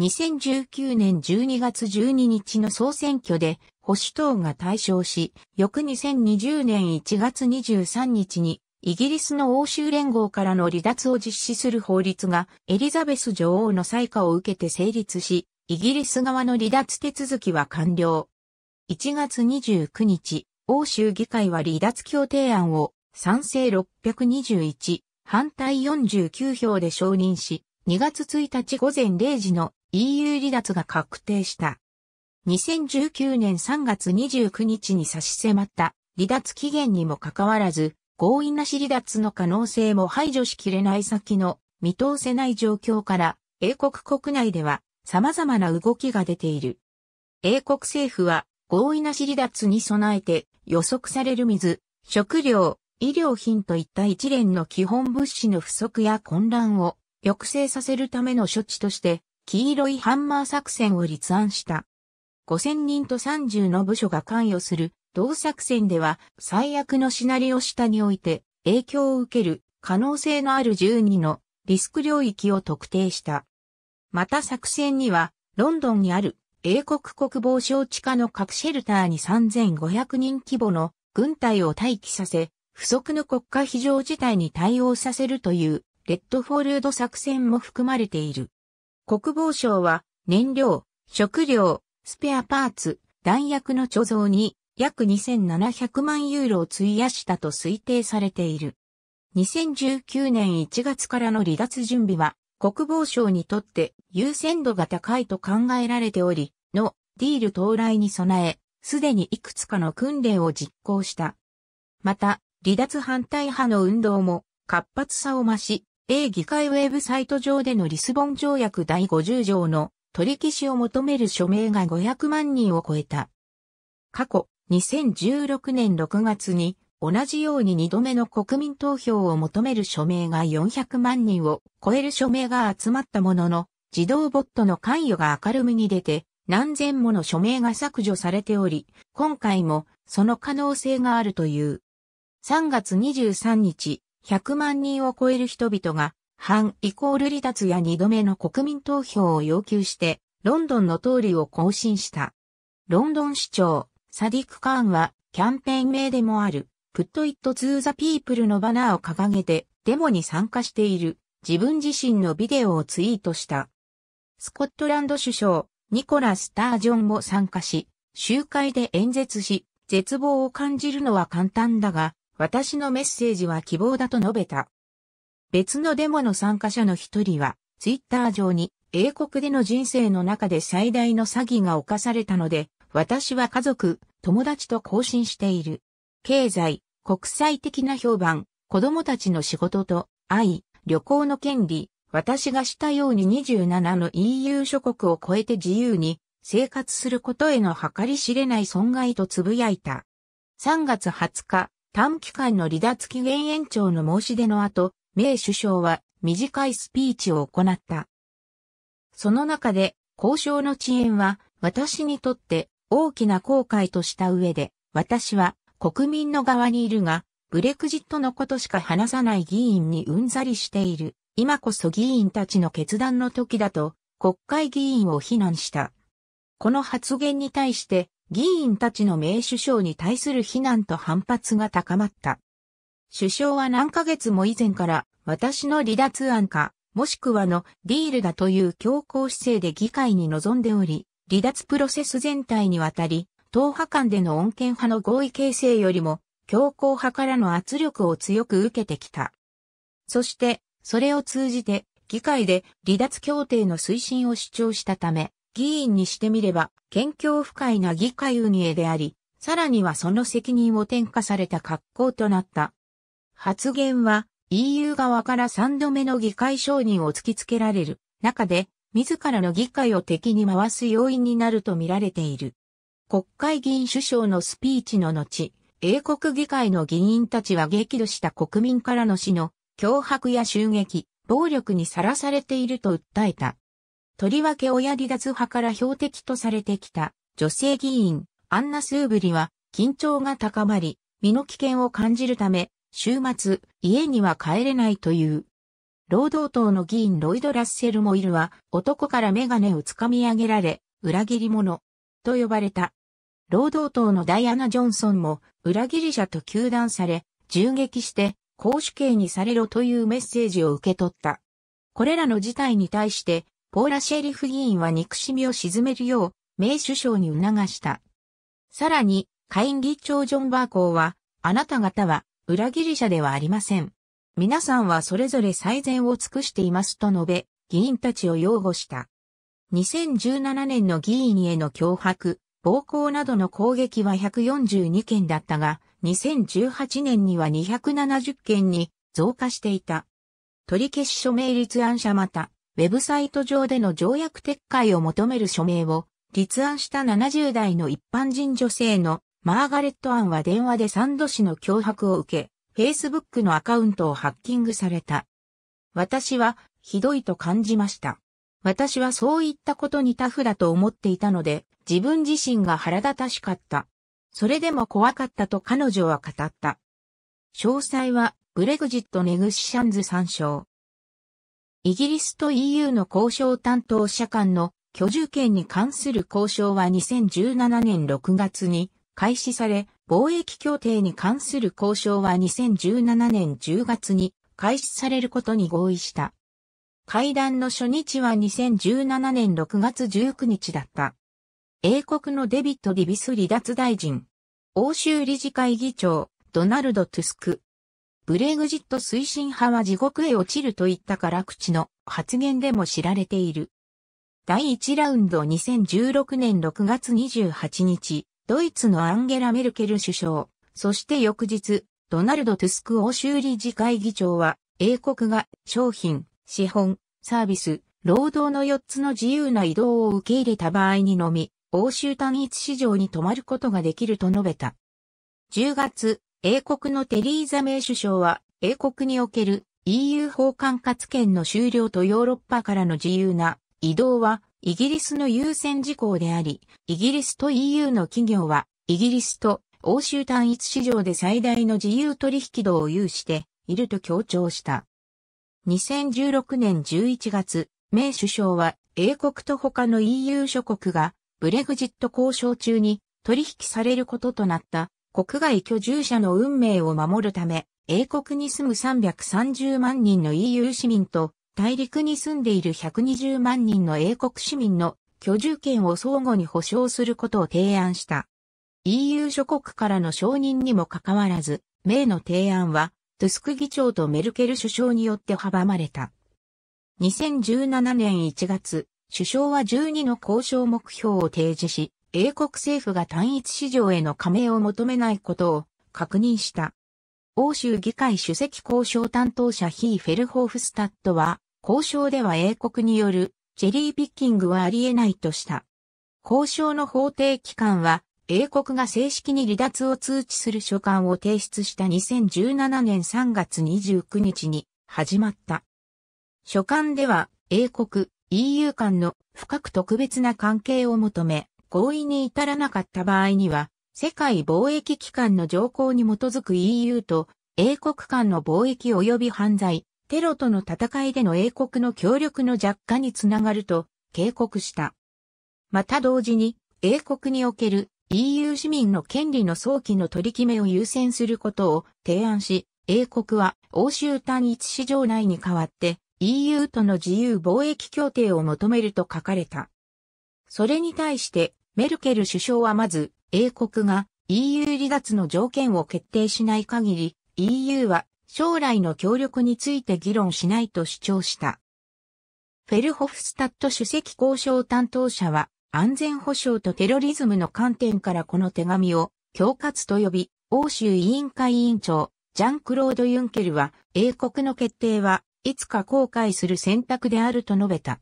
2019年12月12日の総選挙で保守党が対象し、翌2020年1月23日にイギリスの欧州連合からの離脱を実施する法律がエリザベス女王の採可を受けて成立し、イギリス側の離脱手続きは完了。1月29日、欧州議会は離脱協定案を賛成621、反対49票で承認し、2月1日午前0時の EU 離脱が確定した。2019年3月29日に差し迫った離脱期限にもかかわらず、強引なし離脱の可能性も排除しきれない先の見通せない状況から、英国国内では様々な動きが出ている。英国政府は合意なし離脱に備えて予測される水、食料、医療品といった一連の基本物資の不足や混乱を抑制させるための処置として黄色いハンマー作戦を立案した。5000人と30の部署が関与する同作戦では最悪のシナリオ下において影響を受ける可能性のある12のリスク領域を特定した。また作戦にはロンドンにある英国国防省地下の核シェルターに3500人規模の軍隊を待機させ、不足の国家非常事態に対応させるというレッドフォールド作戦も含まれている。国防省は燃料、食料、スペアパーツ、弾薬の貯蔵に約2700万ユーロを費やしたと推定されている。2019年1月からの離脱準備は国防省にとって優先度が高いと考えられており、のディール到来に備え、すでにいくつかの訓練を実行した。また、離脱反対派の運動も活発さを増し、英議会ウェブサイト上でのリスボン条約第50条の取り消しを求める署名が500万人を超えた。過去、2016年6月に、同じように2度目の国民投票を求める署名が400万人を超える署名が集まったものの、自動ボットの関与が明るみに出て、何千もの署名が削除されており、今回もその可能性があるという。3月23日、100万人を超える人々が反イコール離脱や二度目の国民投票を要求して、ロンドンの通りを更新した。ロンドン市長、サディック・カーンは、キャンペーン名でもある、プット・イット・ツー・ザ・ピープルのバナーを掲げて、デモに参加している、自分自身のビデオをツイートした。スコットランド首相、ニコラ・スタージョンも参加し、集会で演説し、絶望を感じるのは簡単だが、私のメッセージは希望だと述べた。別のデモの参加者の一人は、ツイッター上に、英国での人生の中で最大の詐欺が犯されたので、私は家族、友達と交信している。経済、国際的な評判、子供たちの仕事と愛、旅行の権利、私がしたように27の EU 諸国を超えて自由に生活することへの計り知れない損害と呟いた。3月20日、短期間の離脱期限延長の申し出の後、名首相は短いスピーチを行った。その中で、交渉の遅延は私にとって大きな後悔とした上で、私は国民の側にいるが、ブレクジットのことしか話さない議員にうんざりしている。今こそ議員たちの決断の時だと、国会議員を非難した。この発言に対して、議員たちの名首相に対する非難と反発が高まった。首相は何ヶ月も以前から、私の離脱案か、もしくはのディールだという強硬姿勢で議会に臨んでおり、離脱プロセス全体にわたり、党派間での穏健派の合意形成よりも、強硬派からの圧力を強く受けてきた。そして、それを通じて、議会で離脱協定の推進を主張したため、議員にしてみれば、謙虚不快な議会運営であり、さらにはその責任を転嫁された格好となった。発言は EU 側から3度目の議会承認を突きつけられる中で、自らの議会を敵に回す要因になると見られている。国会議員首相のスピーチの後、英国議会の議員たちは激怒した国民からの死の脅迫や襲撃、暴力にさらされていると訴えた。とりわけ親離脱派から標的とされてきた女性議員、アンナ・スーブリは緊張が高まり、身の危険を感じるため、週末、家には帰れないという。労働党の議員ロイド・ラッセル・モイルは、男からメガネをつかみ上げられ、裏切り者、と呼ばれた。労働党のダイアナ・ジョンソンも、裏切り者と糾弾され、銃撃して、公主刑にされろというメッセージを受け取った。これらの事態に対して、ポーラ・シェリフ議員は憎しみを鎮めるよう、名首相に促した。さらに、下院議長ジョン・バーコーは、あなた方は裏切り者ではありません。皆さんはそれぞれ最善を尽くしていますと述べ、議員たちを擁護した。2017年の議員への脅迫、暴行などの攻撃は142件だったが、2018年には270件に増加していた。取り消し署名立案者また、ウェブサイト上での条約撤回を求める署名を立案した70代の一般人女性のマーガレット・アンは電話でサンド氏の脅迫を受け、Facebook のアカウントをハッキングされた。私は、ひどいと感じました。私はそういったことにタフだと思っていたので、自分自身が腹立たしかった。それでも怖かったと彼女は語った。詳細は、ブレグジット・ネグシシャンズ参照。イギリスと EU の交渉担当者間の居住権に関する交渉は2017年6月に開始され、貿易協定に関する交渉は2017年10月に開始されることに合意した。会談の初日は2017年6月19日だった。英国のデビット・ディビス離脱大臣、欧州理事会議長、ドナルド・トゥスク、ブレグジット推進派は地獄へ落ちるといったから口の発言でも知られている。第1ラウンド2016年6月28日、ドイツのアンゲラ・メルケル首相、そして翌日、ドナルド・トゥスク欧州理事会議長は、英国が商品、資本、サービス、労働の4つの自由な移動を受け入れた場合にのみ、欧州単一市場に止まることができると述べた。10月、英国のテリーザ・メイ首相は、英国における EU 法管轄権の終了とヨーロッパからの自由な移動はイギリスの優先事項であり、イギリスと EU の企業は、イギリスと欧州単一市場で最大の自由取引度を有していると強調した。2016年11月、名首相は英国と他の EU 諸国がブレグジット交渉中に取引されることとなった国外居住者の運命を守るため、英国に住む330万人の EU 市民と大陸に住んでいる120万人の英国市民の居住権を相互に保障することを提案した。EU 諸国からの承認にもかかわらず、名の提案は、トゥスク議長とメルケル首相によって阻まれた。2017年1月、首相は12の交渉目標を提示し、英国政府が単一市場への加盟を求めないことを確認した。欧州議会主席交渉担当者ヒー・フェルホーフスタッドは、交渉では英国によるチェリーピッキングはあり得ないとした。交渉の法定期間は、英国が正式に離脱を通知する書簡を提出した2017年3月29日に始まった。書簡では、英国、EU 間の深く特別な関係を求め、合意に至らなかった場合には、世界貿易機関の条項に基づく EU と英国間の貿易及び犯罪、テロとの戦いでの英国の協力の弱化につながると警告した。また同時に、英国における EU 市民の権利の早期の取り決めを優先することを提案し、英国は欧州単一市場内に代わって EU との自由貿易協定を求めると書かれた。それに対してメルケル首相はまず英国が EU 離脱の条件を決定しない限り EU は将来の協力について議論しないと主張した。フェルホフスタット主席交渉担当者は、安全保障とテロリズムの観点からこの手紙を、恐喝と呼び、欧州委員会委員長、ジャン・クロード・ユンケルは、英国の決定はいつか後悔する選択であると述べた。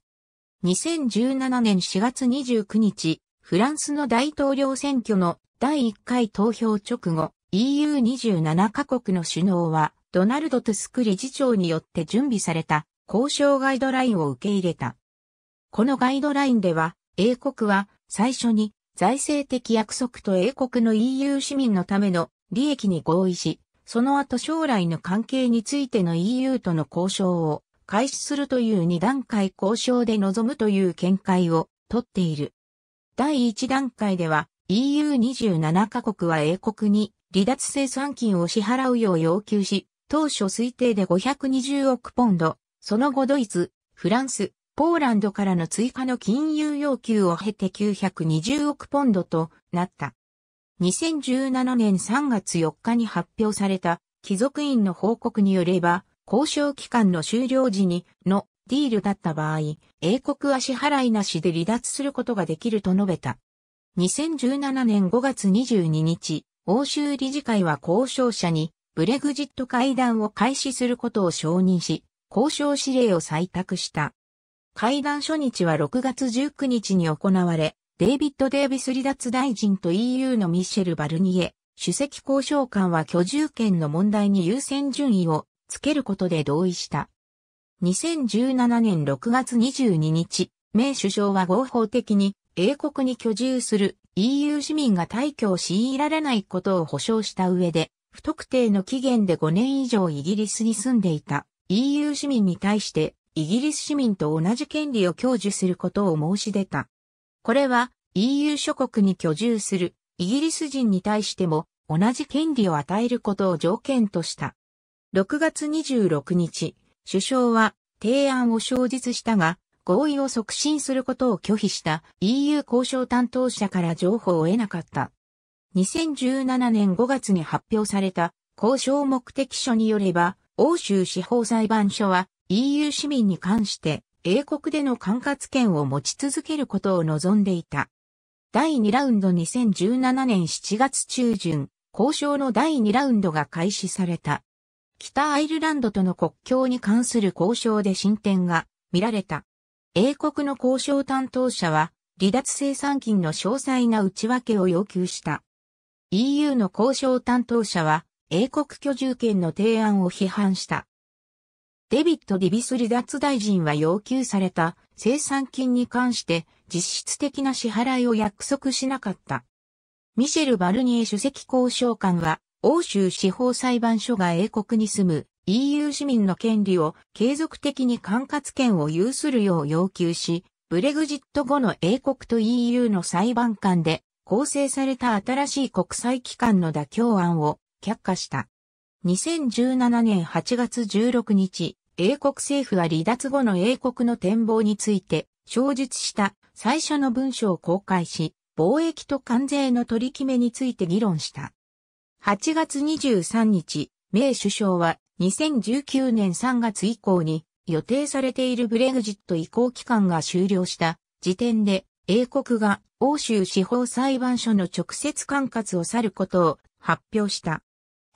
2017年4月29日、フランスの大統領選挙の第1回投票直後、EU27 カ国の首脳はドナルド・トゥスク理事長によって準備された交渉ガイドラインを受け入れた。このガイドラインでは、英国は最初に財政的約束と英国の EU 市民のための利益に合意し、その後将来の関係についての EU との交渉を開始するという2段階交渉で臨むという見解をとっている。第1段階では EU27 カ国は英国に離脱生産金を支払うよう要求し、当初推定で520億ポンド、その後ドイツ、フランス、ポーランドからの追加の金融要求を経て920億ポンドとなった。2017年3月4日に発表された貴族院の報告によれば、交渉期間の終了時にのディールだった場合、英国は支払いなしで離脱することができると述べた。2017年5月22日、欧州理事会は交渉者にブレグジット会談を開始することを承認し、交渉指令を採択した。会談初日は6月19日に行われ、デイビッド・デービス離脱大臣と EU のミシェル・バルニエ、主席交渉官は居住権の問題に優先順位をつけることで同意した。2017年6月22日、名首相は合法的に英国に居住する EU 市民が退去を強いられないことを保証した上で、不特定の期限で5年以上イギリスに住んでいた EU 市民に対してイギリス市民と同じ権利を享受することを申し出た。これは EU 諸国に居住するイギリス人に対しても同じ権利を与えることを条件とした。6月26日、首相は提案を承実したが、合意を促進することを拒否した EU 交渉担当者から情報を得なかった。2017年5月に発表された交渉目的書によれば、欧州司法裁判所は EU 市民に関して英国での管轄権を持ち続けることを望んでいた。第2ラウンド2017年7月中旬、交渉の第2ラウンドが開始された。北アイルランドとの国境に関する交渉で進展が見られた。英国の交渉担当者は離脱生産金の詳細な内訳を要求した。EU の交渉担当者は、英国居住権の提案を批判した。デビット・ディビス離脱大臣は要求された生産金に関して実質的な支払いを約束しなかった。ミシェル・バルニエ首席交渉官は、欧州司法裁判所が英国に住む EU 市民の権利を継続的に管轄権を有するよう要求し、ブレグジット後の英国と EU の裁判官で構成された新しい国際機関の妥協案を却下した。2017年8月16日、英国政府は離脱後の英国の展望について、承述した最初の文書を公開し、貿易と関税の取り決めについて議論した。8月23日、米首相は2019年3月以降に予定されているブレグジット移行期間が終了した時点で英国が欧州司法裁判所の直接管轄を去ることを発表した。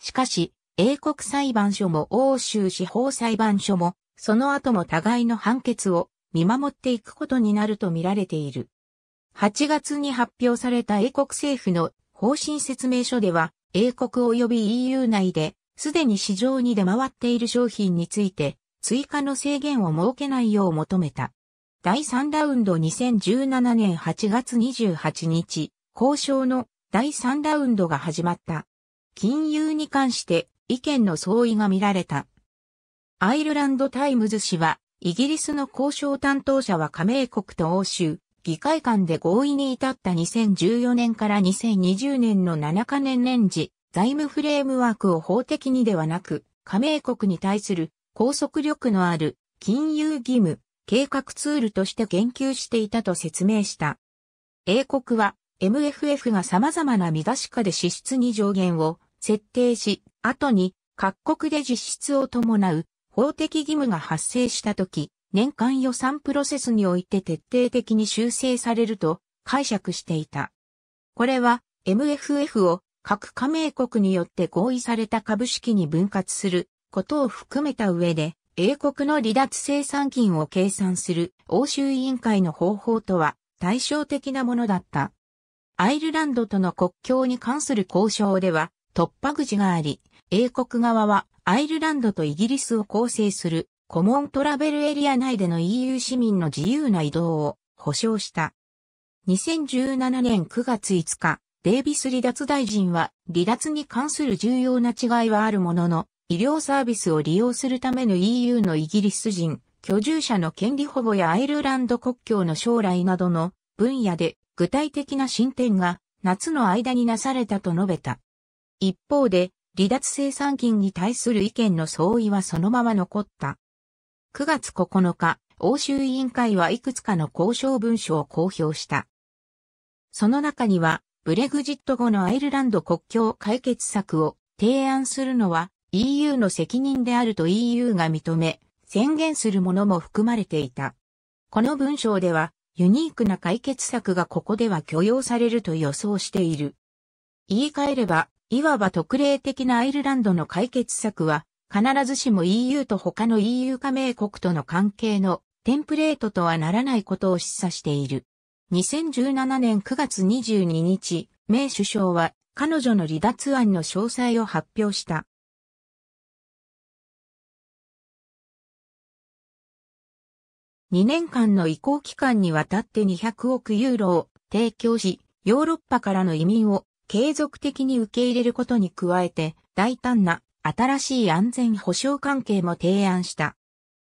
しかし、英国裁判所も欧州司法裁判所も、その後も互いの判決を見守っていくことになると見られている。8月に発表された英国政府の方針説明書では、英国及び EU 内で、すでに市場に出回っている商品について、追加の制限を設けないよう求めた。第3ラウンド2017年8月28日、交渉の第3ラウンドが始まった。金融に関して意見の相違が見られた。アイルランドタイムズ氏は、イギリスの交渉担当者は加盟国と欧州、議会間で合意に至った2014年から2020年の7カ年年次、財務フレームワークを法的にではなく、加盟国に対する拘束力のある金融義務、計画ツールとして言及していたと説明した。英国は MFF が様々な見出し下で支出に上限を設定し、後に各国で実質を伴う法的義務が発生したとき、年間予算プロセスにおいて徹底的に修正されると解釈していた。これは MFF を各加盟国によって合意された株式に分割することを含めた上で英国の離脱生産金を計算する欧州委員会の方法とは対照的なものだった。アイルランドとの国境に関する交渉では突破口があり、英国側はアイルランドとイギリスを構成するコモントラベルエリア内での EU 市民の自由な移動を保障した。2017年9月5日、デイビス離脱大臣は離脱に関する重要な違いはあるものの、医療サービスを利用するための EU のイギリス人、居住者の権利保護やアイルランド国境の将来などの分野で具体的な進展が夏の間になされたと述べた。一方で、離脱生産金に対する意見の相違はそのまま残った。9月9日、欧州委員会はいくつかの交渉文書を公表した。その中には、ブレグジット後のアイルランド国境解決策を提案するのは EU の責任であると EU が認め、宣言するものも含まれていた。この文章では、ユニークな解決策がここでは許容されると予想している。言い換えれば、いわば特例的なアイルランドの解決策は、必ずしも EU と他の EU 加盟国との関係のテンプレートとはならないことを示唆している。2017年9月22日、名首相は彼女の離脱案の詳細を発表した。2年間の移行期間にわたって200億ユーロを提供し、ヨーロッパからの移民を継続的に受け入れることに加えて、大胆な新しい安全保障関係も提案した。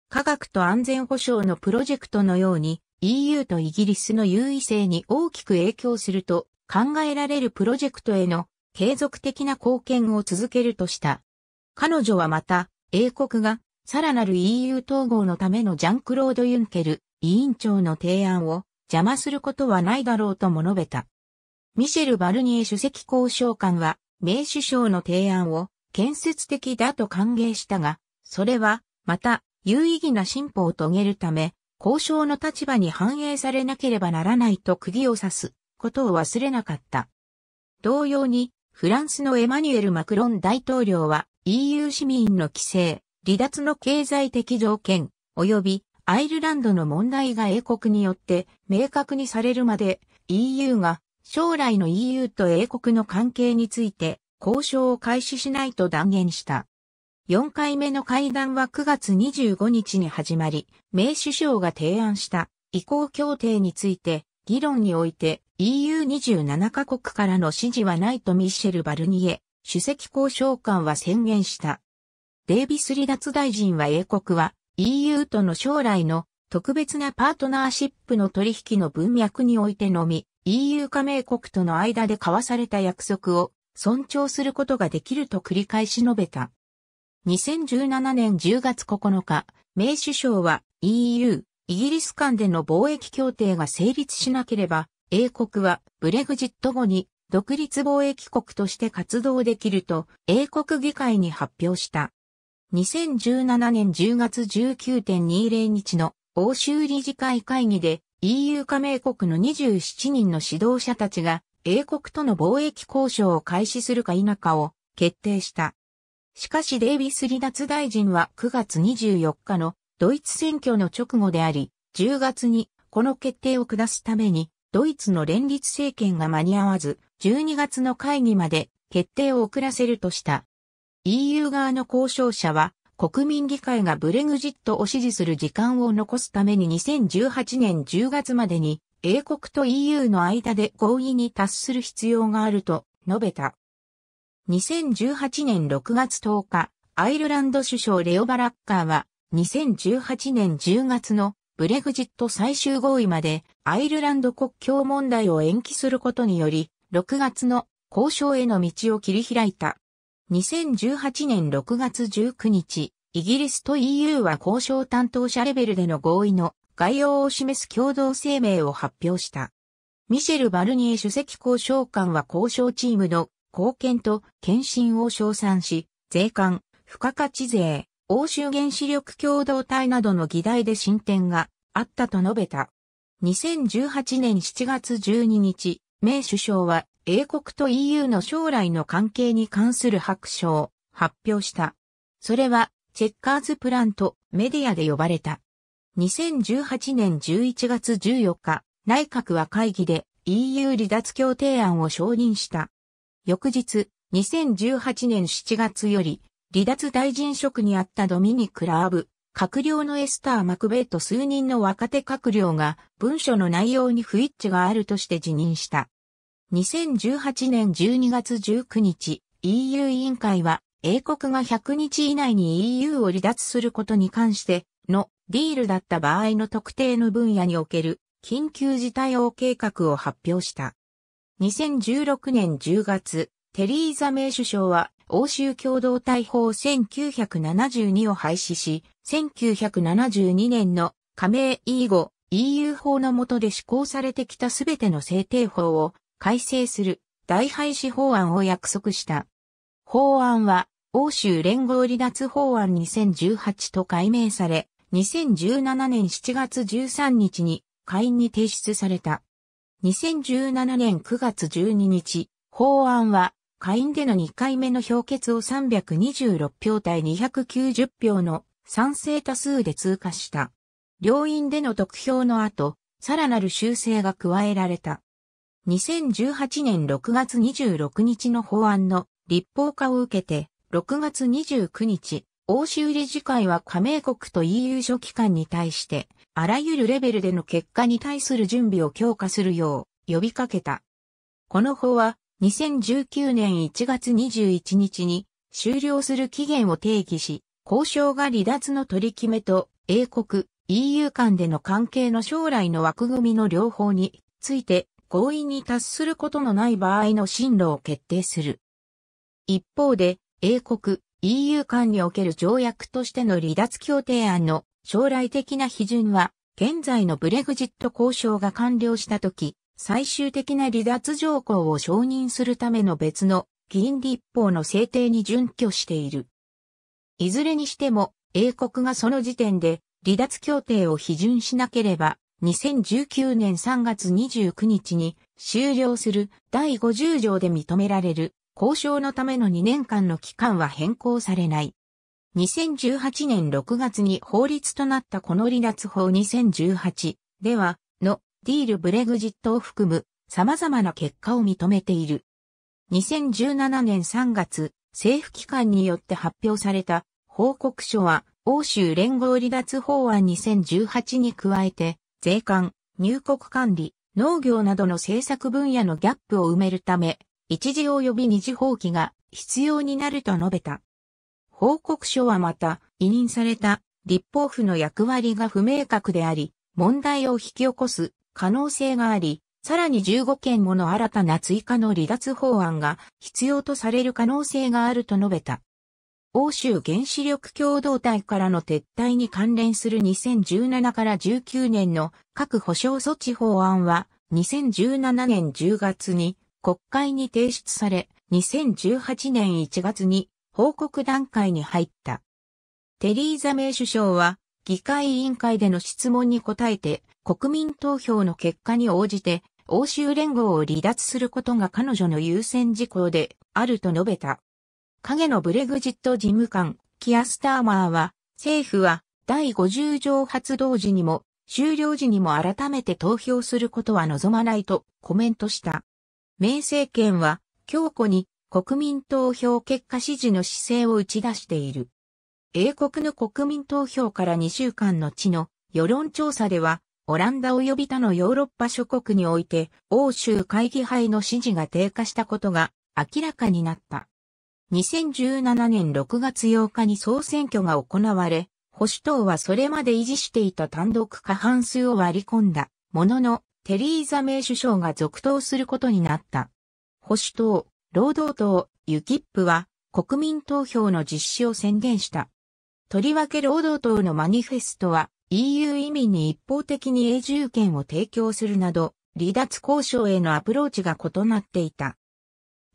科学と安全保障のプロジェクトのように EU とイギリスの優位性に大きく影響すると考えられるプロジェクトへの継続的な貢献を続けるとした。彼女はまた、英国がさらなる EU 統合のためのジャンクロード・ユンケル委員長の提案を邪魔することはないだろうとも述べた。ミシェル・バルニエ主席交渉官は、名首相の提案を建設的だと歓迎したが、それは、また、有意義な進歩を遂げるため、交渉の立場に反映されなければならないと釘を刺すことを忘れなかった。同様に、フランスのエマニュエル・マクロン大統領は EU 市民の規制、離脱の経済的条件、及びアイルランドの問題が英国によって明確にされるまで EU が将来の EU と英国の関係について交渉を開始しないと断言した。4回目の会談は9月25日に始まり、名首相が提案した移行協定について議論において EU27 カ国からの支持はないとミッシェル・バルニエ、首席交渉官は宣言した。デイビス離脱大臣は英国は EU との将来の特別なパートナーシップの取引の文脈においてのみ EU 加盟国との間で交わされた約束を尊重することができると繰り返し述べた。2017年10月9日、名首相は EU、イギリス間での貿易協定が成立しなければ、英国はブレグジット後に独立貿易国として活動できると英国議会に発表した。2017年10月19.20日の欧州理事会会議で EU 加盟国の27人の指導者たちが英国との貿易交渉を開始するか否かを決定した。しかしデイビス離脱大臣は9月24日のドイツ選挙の直後であり、10月にこの決定を下すためにドイツの連立政権が間に合わず、12月の会議まで決定を遅らせるとした。EU 側の交渉者は、国民議会がブレグジットを支持する時間を残すために2018年10月までに英国と EU の間で合意に達する必要があると述べた。2018年6月10日、アイルランド首相レオバラッカーは2018年10月のブレグジット最終合意までアイルランド国境問題を延期することにより6月の交渉への道を切り開いた。2018年6月19日、イギリスと EU は交渉担当者レベルでの合意の概要を示す共同声明を発表した。ミシェル・バルニエ主席交渉官は交渉チームの貢献と献身を称賛し、税関、付加価値税、欧州原子力共同体などの議題で進展があったと述べた。2018年7月12日、名首相は英国と EU の将来の関係に関する白書を発表した。それは、チェッカーズプランとメディアで呼ばれた。2018年11月14日、内閣は会議で EU 離脱協定案を承認した。翌日、2018年7月より、離脱大臣職にあったドミニク・ラーブ、閣僚のエスター・マクベイと数人の若手閣僚が文書の内容に不一致があるとして辞任した。2018年12月19日、EU 委員会は、英国が100日以内に EU を離脱することに関してのディールだった場合の特定の分野における緊急事態応計画を発表した。2016年10月、テリーザメイ首相は欧州共同体法1972を廃止し、1972年の加盟以後、EU 法の下で施行されてきたすべての制定法を改正する大廃止法案を約束した。法案は、欧州連合離脱法案2018と改名され、2017年7月13日に会員に提出された。2017年9月12日、法案は会員での2回目の評決を326票対290票の賛成多数で通過した。両院での得票の後、さらなる修正が加えられた。2018年6月26日の法案の立法化を受けて、6月29日、欧州理事会は加盟国と EU 諸機関に対して、あらゆるレベルでの結果に対する準備を強化するよう呼びかけた。この法は、2019年1月21日に終了する期限を定義し、交渉が離脱の取り決めと英国、EU 間での関係の将来の枠組みの両方について合意に達することのない場合の進路を決定する。一方で、英国、EU 間における条約としての離脱協定案の将来的な批准は、現在のブレグジット交渉が完了したとき、最終的な離脱条項を承認するための別の議員立法の制定に準拠している。いずれにしても、英国がその時点で離脱協定を批准しなければ、2019年3月29日に終了する第50条で認められる交渉のための2年間の期間は変更されない。2018年6月に法律となったこの離脱法2018では、の、ディール・ブレグジットを含む様々な結果を認めている。2017年3月、政府機関によって発表された報告書は、欧州連合離脱法案2018に加えて、税関、入国管理、農業などの政策分野のギャップを埋めるため、一時及び二次放棄が必要になると述べた。報告書はまた、委任された立法府の役割が不明確であり、問題を引き起こす可能性があり、さらに15件もの新たな追加の離脱法案が必要とされる可能性があると述べた。欧州原子力共同体からの撤退に関連する2017から19年の各保障措置法案は2017年10月に国会に提出され2018年1月に報告段階に入った。テリーザ・メイ首相は議会委員会での質問に答えて国民投票の結果に応じて欧州連合を離脱することが彼女の優先事項であると述べた。影のブレグジット事務官、キアスターマーは、政府は第50条発動時にも、終了時にも改めて投票することは望まないとコメントした。明政権は、強固に国民投票結果支持の姿勢を打ち出している。英国の国民投票から2週間の地の世論調査では、オランダ及び他のヨーロッパ諸国において、欧州会議杯の支持が低下したことが明らかになった。2017年6月8日に総選挙が行われ、保守党はそれまで維持していた単独過半数を割り込んだ、ものの、テリーザメイ首相が続投することになった。保守党、労働党、ユキップは、国民投票の実施を宣言した。とりわけ労働党のマニフェストは、EU 移民に一方的に永住権を提供するなど、離脱交渉へのアプローチが異なっていた。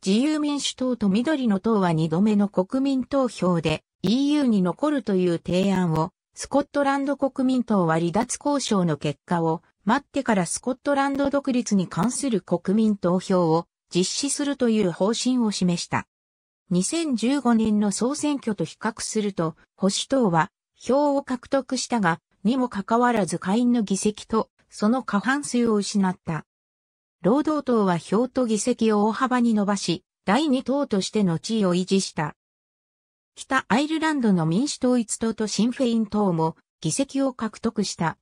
自由民主党と緑の党は2度目の国民投票で EU に残るという提案を、スコットランド国民党は離脱交渉の結果を待ってからスコットランド独立に関する国民投票を実施するという方針を示した。2015年の総選挙と比較すると、保守党は票を獲得したが、にもかかわらず下院の議席とその過半数を失った。労働党は票と議席を大幅に伸ばし、第2党としての地位を維持した。北アイルランドの民主統一党とシンフェイン党も議席を獲得した。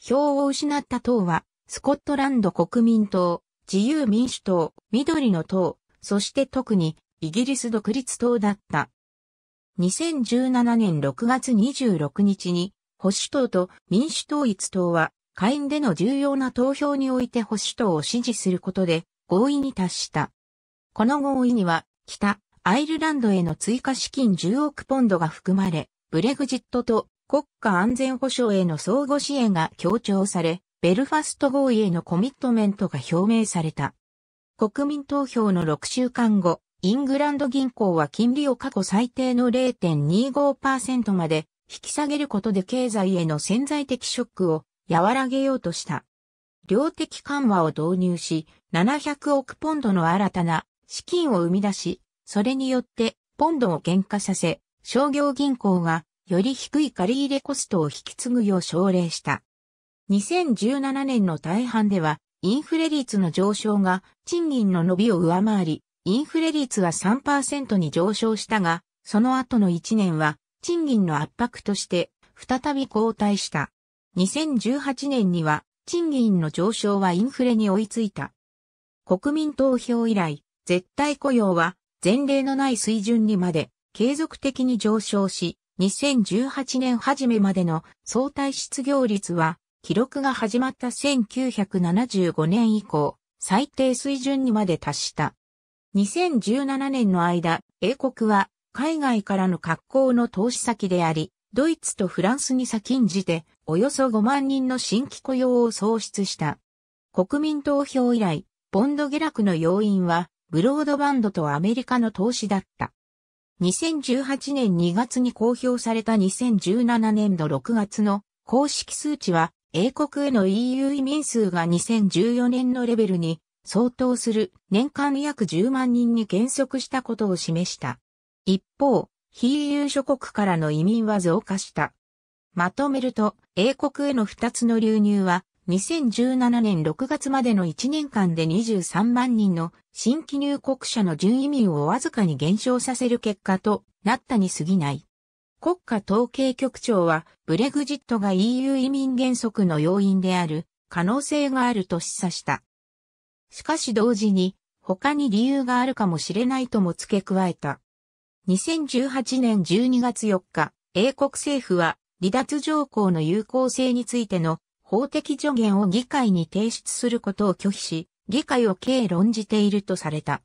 票を失った党は、スコットランド国民党、自由民主党、緑の党、そして特にイギリス独立党だった。2017年6月26日に保守党と民主党一党は下院での重要な投票において保守党を支持することで合意に達した。この合意には、北、アイルランドへの追加資金10億ポンドが含まれ、ブレグジットと国家安全保障への相互支援が強調され、ベルファスト合意へのコミットメントが表明された。国民投票の6週間後、イングランド銀行は金利を過去最低の0.25%まで引き下げることで経済への潜在的ショックを和らげようとした。量的緩和を導入し、700億ポンドの新たな資金を生み出し、それによってポンドを減価させ、商業銀行がより低い借入コストを引き継ぐよう奨励した。2017年の大半では、インフレ率の上昇が賃金の伸びを上回り、インフレ率は3%に上昇したが、その後の1年は賃金の圧迫として再び後退した。2018年には賃金の上昇はインフレに追いついた。国民投票以来、絶対雇用は前例のない水準にまで継続的に上昇し、2018年初めまでの相対失業率は記録が始まった1975年以降、最低水準にまで達した。2017年の間、英国は海外からの格好の投資先であり、ドイツとフランスに先んじて、およそ5万人の新規雇用を創出した。国民投票以来、ボンド下落の要因は、ブロードバンドとアメリカの投資だった。2018年2月に公表された2017年度6月の公式数値は、英国への EU 移民数が2014年のレベルに相当する年間約10万人に減速したことを示した。一方、非 EU 諸国からの移民は増加した。まとめると、英国への2つの流入は、2017年6月までの1年間で23万人の新規入国者の準移民をわずかに減少させる結果となったに過ぎない。国家統計局長は、ブレグジットが EU 移民原則の要因である可能性があると示唆した。しかし同時に、他に理由があるかもしれないとも付け加えた。2018年12月4日、英国政府は離脱条項の有効性についての法的助言を議会に提出することを拒否し、議会を軽論じているとされた。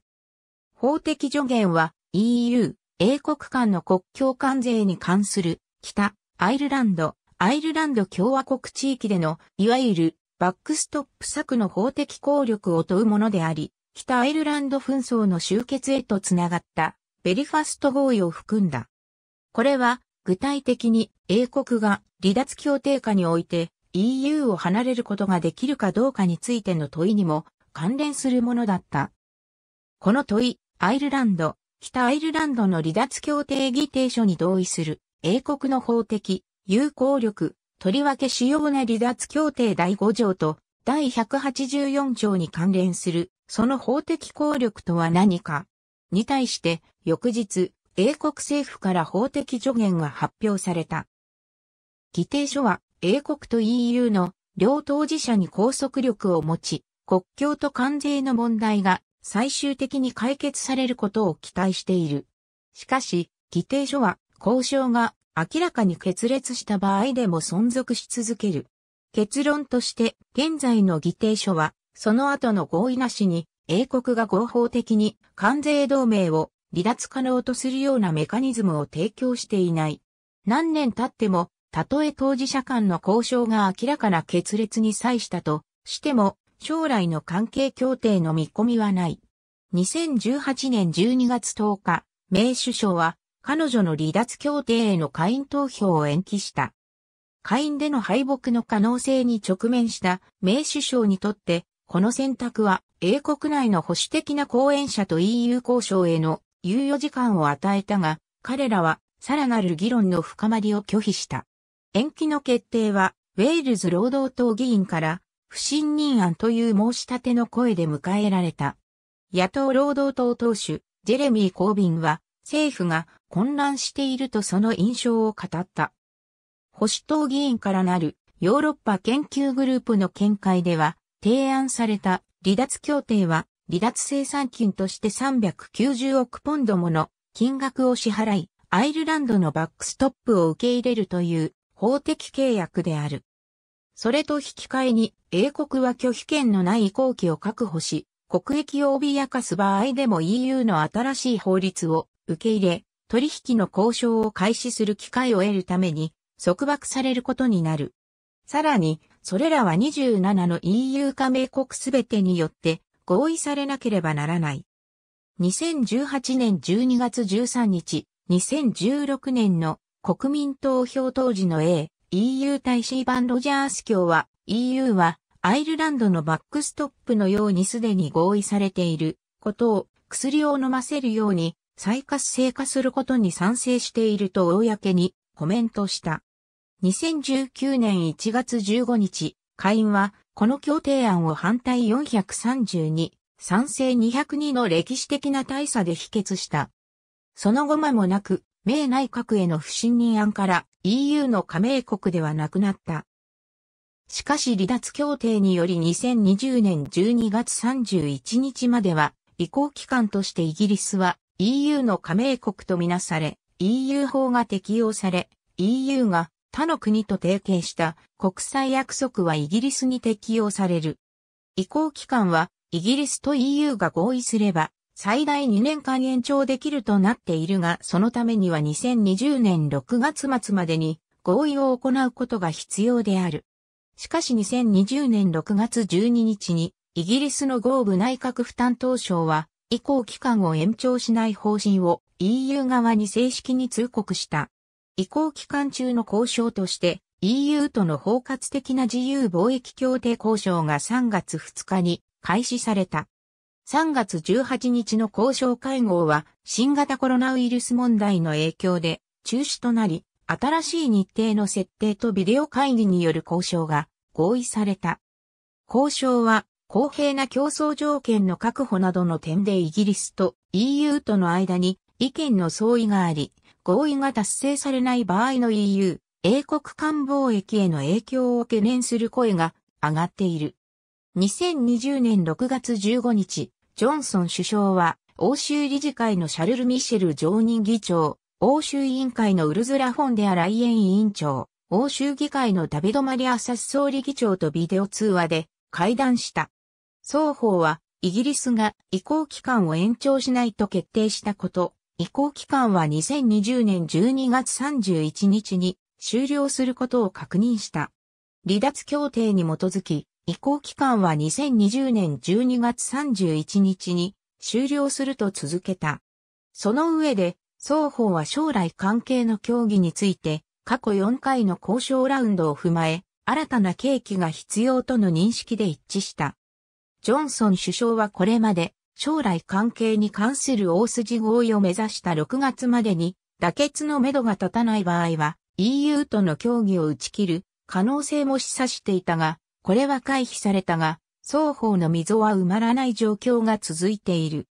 法的助言は EU、英国間の国境関税に関する北アイルランド、アイルランド共和国地域でのいわゆるバックストップ策の法的効力を問うものであり、北アイルランド紛争の終結へとつながったベリファスト合意を含んだ。これは、具体的に英国が離脱協定下において EU を離れることができるかどうかについての問いにも関連するものだった。この問い、アイルランド、北アイルランドの離脱協定議定書に同意する英国の法的、有効力、とりわけ主要な離脱協定第5条と第184条に関連するその法的効力とは何か。に対して翌日、英国政府から法的助言が発表された。議定書は英国と EU の両当事者に拘束力を持ち、国境と関税の問題が最終的に解決されることを期待している。しかし、議定書は交渉が明らかに決裂した場合でも存続し続ける。結論として、現在の議定書は、その後の合意なしに英国が合法的に関税同盟を離脱可能とするようなメカニズムを提供していない。何年経っても、たとえ当事者間の交渉が明らかな決裂に際したとしても、将来の関係協定の見込みはない。2018年12月10日、名首相は彼女の離脱協定への会員投票を延期した。会員での敗北の可能性に直面した名首相にとって、この選択は英国内の保守的な講演者と EU 交渉への猶予時間を与えたが、彼らはさらなる議論の深まりを拒否した。延期の決定は、ウェールズ労働党議員から不信任案という申し立ての声で迎えられた。野党労働党党首、ジェレミー・コービンは、政府が混乱しているとその印象を語った。保守党議員からなるヨーロッパ研究グループの見解では、提案された離脱協定は、離脱生産金として390億ポンドもの金額を支払い、アイルランドのバックストップを受け入れるという法的契約である。それと引き換えに、英国は拒否権のない移行期を確保し、国益を脅かす場合でも EU の新しい法律を受け入れ、取引の交渉を開始する機会を得るために、束縛されることになる。さらに、それらは27の EU 加盟国すべてによって合意されなければならない。2018年12月13日、2016年の国民投票当時の A、EU 大使版ロジャース卿は EU はアイルランドのバックストップのようにすでに合意されていることを薬を飲ませるように再活性化することに賛成していると公にコメントした。2019年1月15日、下院は、この協定案を反対432、賛成202の歴史的な大差で否決した。その後間もなく、米内閣への不信任案から EU の加盟国ではなくなった。しかし離脱協定により2020年12月31日までは移行期間としてイギリスは EU の加盟国とみなされ EU 法が適用され EU が他の国と提携した国際約束はイギリスに適用される。移行期間はイギリスと EU が合意すれば最大2年間延長できるとなっているが、そのためには2020年6月末までに合意を行うことが必要である。しかし2020年6月12日にイギリスの合部内閣府担当省は移行期間を延長しない方針を EU 側に正式に通告した。移行期間中の交渉として EU との包括的な自由貿易協定交渉が3月2日に開始された。3月18日の交渉会合は新型コロナウイルス問題の影響で中止となり、新しい日程の設定とビデオ会議による交渉が合意された。交渉は公平な競争条件の確保などの点でイギリスと EU との間に意見の相違があり、合意が達成されない場合の EU、英国間貿易への影響を懸念する声が上がっている。2020年6月15日、ジョンソン首相は、欧州理事会のシャルル・ミシェル常任議長、欧州委員会のウルズラ・フォンデア・ライエン委員長、欧州議会のダビド・マリア・サス総理議長とビデオ通話で会談した。双方は、イギリスが移行期間を延長しないと決定したこと、移行期間は2020年12月31日に終了することを確認した。離脱協定に基づき、移行期間は2020年12月31日に終了すると続けた。その上で、双方は将来関係の協議について、過去4回の交渉ラウンドを踏まえ、新たな契機が必要との認識で一致した。ジョンソン首相はこれまで、将来関係に関する大筋合意を目指した6月までに、妥結のめどが立たない場合は、EU との協議を打ち切る可能性も示唆していたが、これは回避されたが、双方の溝は埋まらない状況が続いている。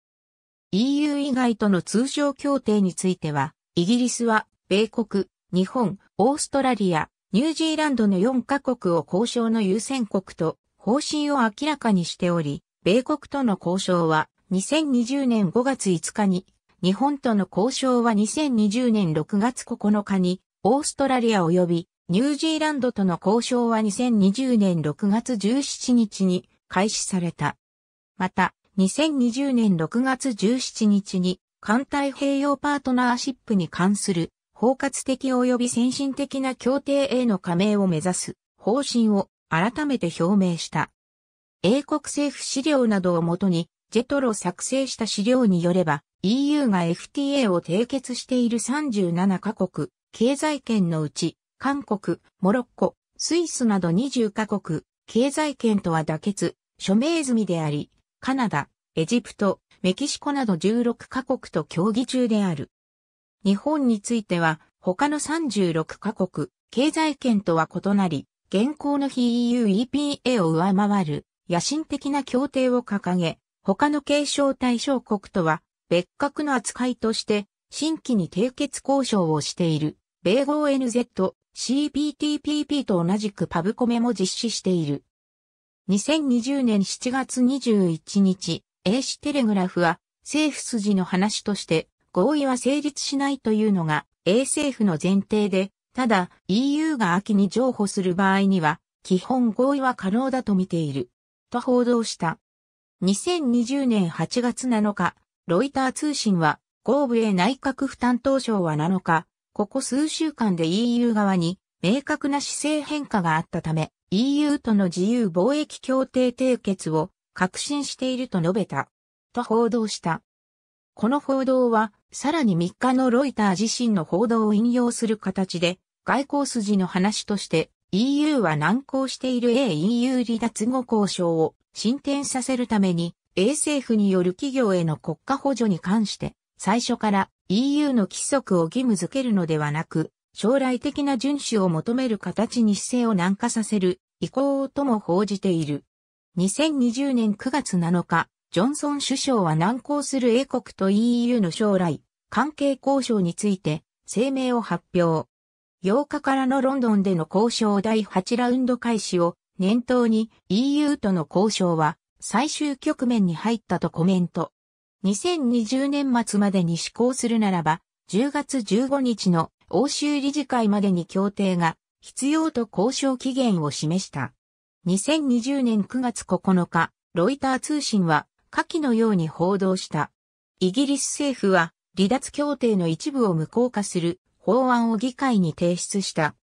EU 以外との通常協定については、イギリスは、米国、日本、オーストラリア、ニュージーランドの4カ国を交渉の優先国と方針を明らかにしており、米国との交渉は2020年5月5日に、日本との交渉は2020年6月9日に、オーストラリア及びニュージーランドとの交渉は2020年6月17日に開始された。また、2020年6月17日に、艦太平洋パートナーシップに関する包括的及び先進的な協定への加盟を目指す方針を改めて表明した。英国政府資料などをもとに、ジェトロ作成した資料によれば、EU が FTA を締結している37カ国、経済圏のうち、韓国、モロッコ、スイスなど20カ国、経済圏とは妥結、署名済みであり、カナダ、エジプト、メキシコなど16カ国と協議中である。日本については、他の36カ国、経済圏とは異なり、現行の非 EU EPA を上回る野心的な協定を掲げ、他の継承対象国とは別格の扱いとして新規に締結交渉をしている米豪 NZ、CPTPP と同じくパブコメも実施している。2020年7月21日、英紙テレグラフは政府筋の話として合意は成立しないというのが英政府の前提で、ただ EU が秋に譲歩する場合には基本合意は可能だと見ている。と報道した。2020年8月7日、ロイター通信は、合部へ内閣府担当省は7日、ここ数週間で EU 側に明確な姿勢変化があったため、EU との自由貿易協定締結を確信していると述べた。と報道した。この報道は、さらに3日のロイター自身の報道を引用する形で、外交筋の話として EU は難航している AEU 離脱後交渉を進展させるために、A 政府による企業への国家補助に関して、最初から EU の規則を義務付けるのではなく、将来的な遵守を求める形に姿勢を軟化させる意向とも報じている。2020年9月7日、ジョンソン首相は難航する英国と EU の将来、関係交渉について声明を発表。8日からのロンドンでの交渉第8ラウンド開始を念頭に EU との交渉は最終局面に入ったとコメント。2020年末までに施行するならば、10月15日の欧州理事会までに協定が必要と交渉期限を示した。2020年9月9日、ロイター通信は下記のように報道した。イギリス政府は離脱協定の一部を無効化する法案を議会に提出した。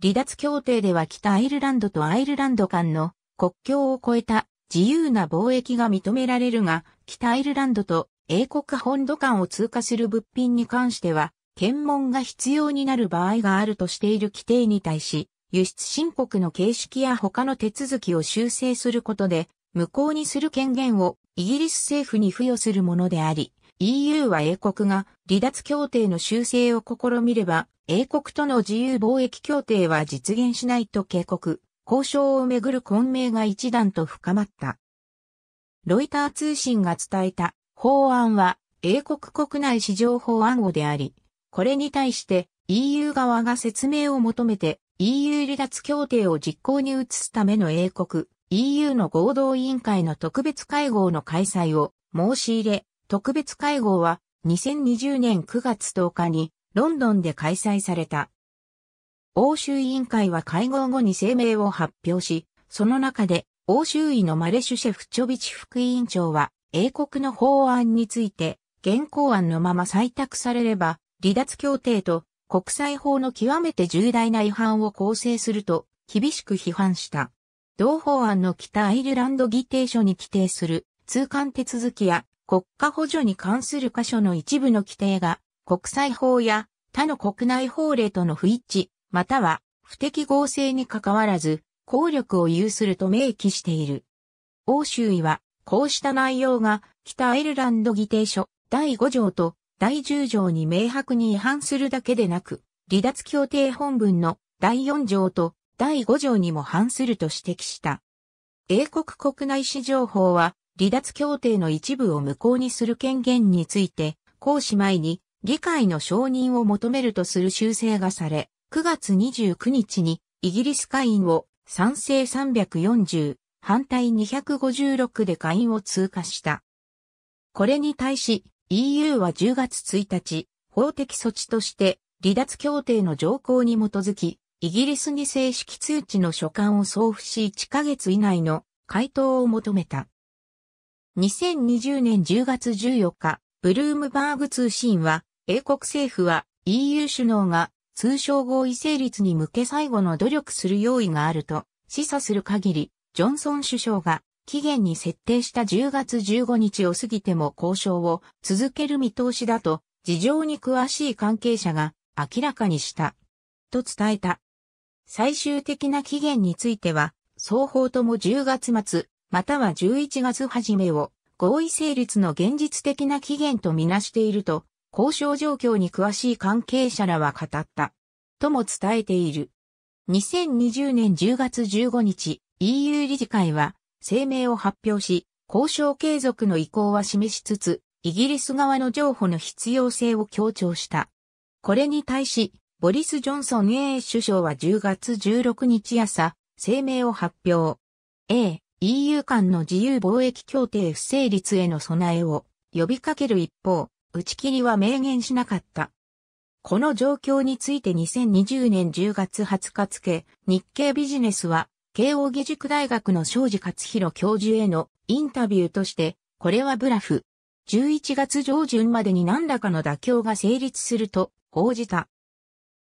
離脱協定では北アイルランドとアイルランド間の国境を越えた自由な貿易が認められるが、北アイルランドと英国本土間を通過する物品に関しては、検問が必要になる場合があるとしている規定に対し、輸出申告の形式や他の手続きを修正することで、無効にする権限をイギリス政府に付与するものであり、EU は英国が離脱協定の修正を試みれば、英国との自由貿易協定は実現しないと警告、交渉をめぐる混迷が一段と深まった。ロイター通信が伝えた法案は英国国内市場法案語であり、これに対して EU 側が説明を求めて EU 離脱協定を実行に移すための英国 EU の合同委員会の特別会合の開催を申し入れ、特別会合は2020年9月10日にロンドンで開催された。欧州委員会は会合後に声明を発表し、その中で欧州委のマレシュシェフチョビチ副委員長は英国の法案について現行案のまま採択されれば離脱協定と国際法の極めて重大な違反を構成すると厳しく批判した。同法案の北アイルランド議定書に規定する通関手続きや国家補助に関する箇所の一部の規定が国際法や他の国内法令との不一致、または不適合性に関わらず、効力を有すると明記している。欧州医は、こうした内容が北アイルランド議定書第5条と第10条に明白に違反するだけでなく、離脱協定本文の第4条と第5条にも反すると指摘した。英国国内市場法は離脱協定の一部を無効にする権限について、行使前に議会の承認を求めるとする修正がされ、9月29日にイギリス会員を賛成340、反対256で会員を通過した。これに対し EU は10月1日、法的措置として離脱協定の条項に基づき、イギリスに正式通知の書簡を送付し1ヶ月以内の回答を求めた。2020年10月14日、ブルームバーグ通信は、英国政府は EU 首脳が通商合意成立に向け最後の努力する用意があると示唆する限り、ジョンソン首相が期限に設定した10月15日を過ぎても交渉を続ける見通しだと、事情に詳しい関係者が明らかにした。と伝えた。最終的な期限については、双方とも10月末、または11月初めを合意成立の現実的な期限とみなしていると、交渉状況に詳しい関係者らは語った。とも伝えている。2020年10月15日、EU 理事会は声明を発表し、交渉継続の意向は示しつつ、イギリス側の譲歩の必要性を強調した。これに対し、ボリス・ジョンソン A 首相は10月16日朝、声明を発表。A、EU 間の自由貿易協定不成立への備えを呼びかける一方、打ち切りは明言しなかった。この状況について2020年10月20日付、日経ビジネスは、慶応義塾大学の庄司勝弘教授へのインタビューとして、これはブラフ。11月上旬までに何らかの妥協が成立すると報じた。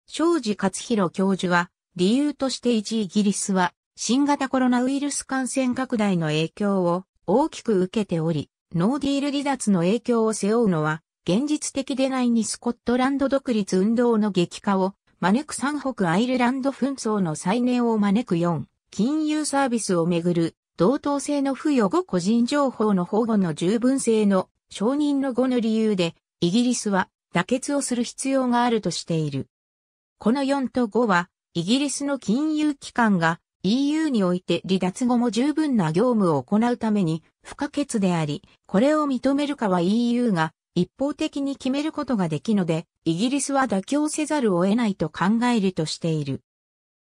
庄司勝弘教授は、理由として一イギリスは新型コロナウイルス感染拡大の影響を大きく受けており、ノーディール離脱の影響を背負うのは、現実的でないにスコットランド独立運動の激化を招く三北アイルランド紛争の再燃を招く四、金融サービスをめぐる同等性の付与後個人情報の保護の十分性の承認の後の理由で、イギリスは妥結をする必要があるとしている。この4と5は、イギリスの金融機関が EU において離脱後も十分な業務を行うために不可欠であり、これを認めるかは EU が一方的に決めることができので、イギリスは妥協せざるを得ないと考えるとしている。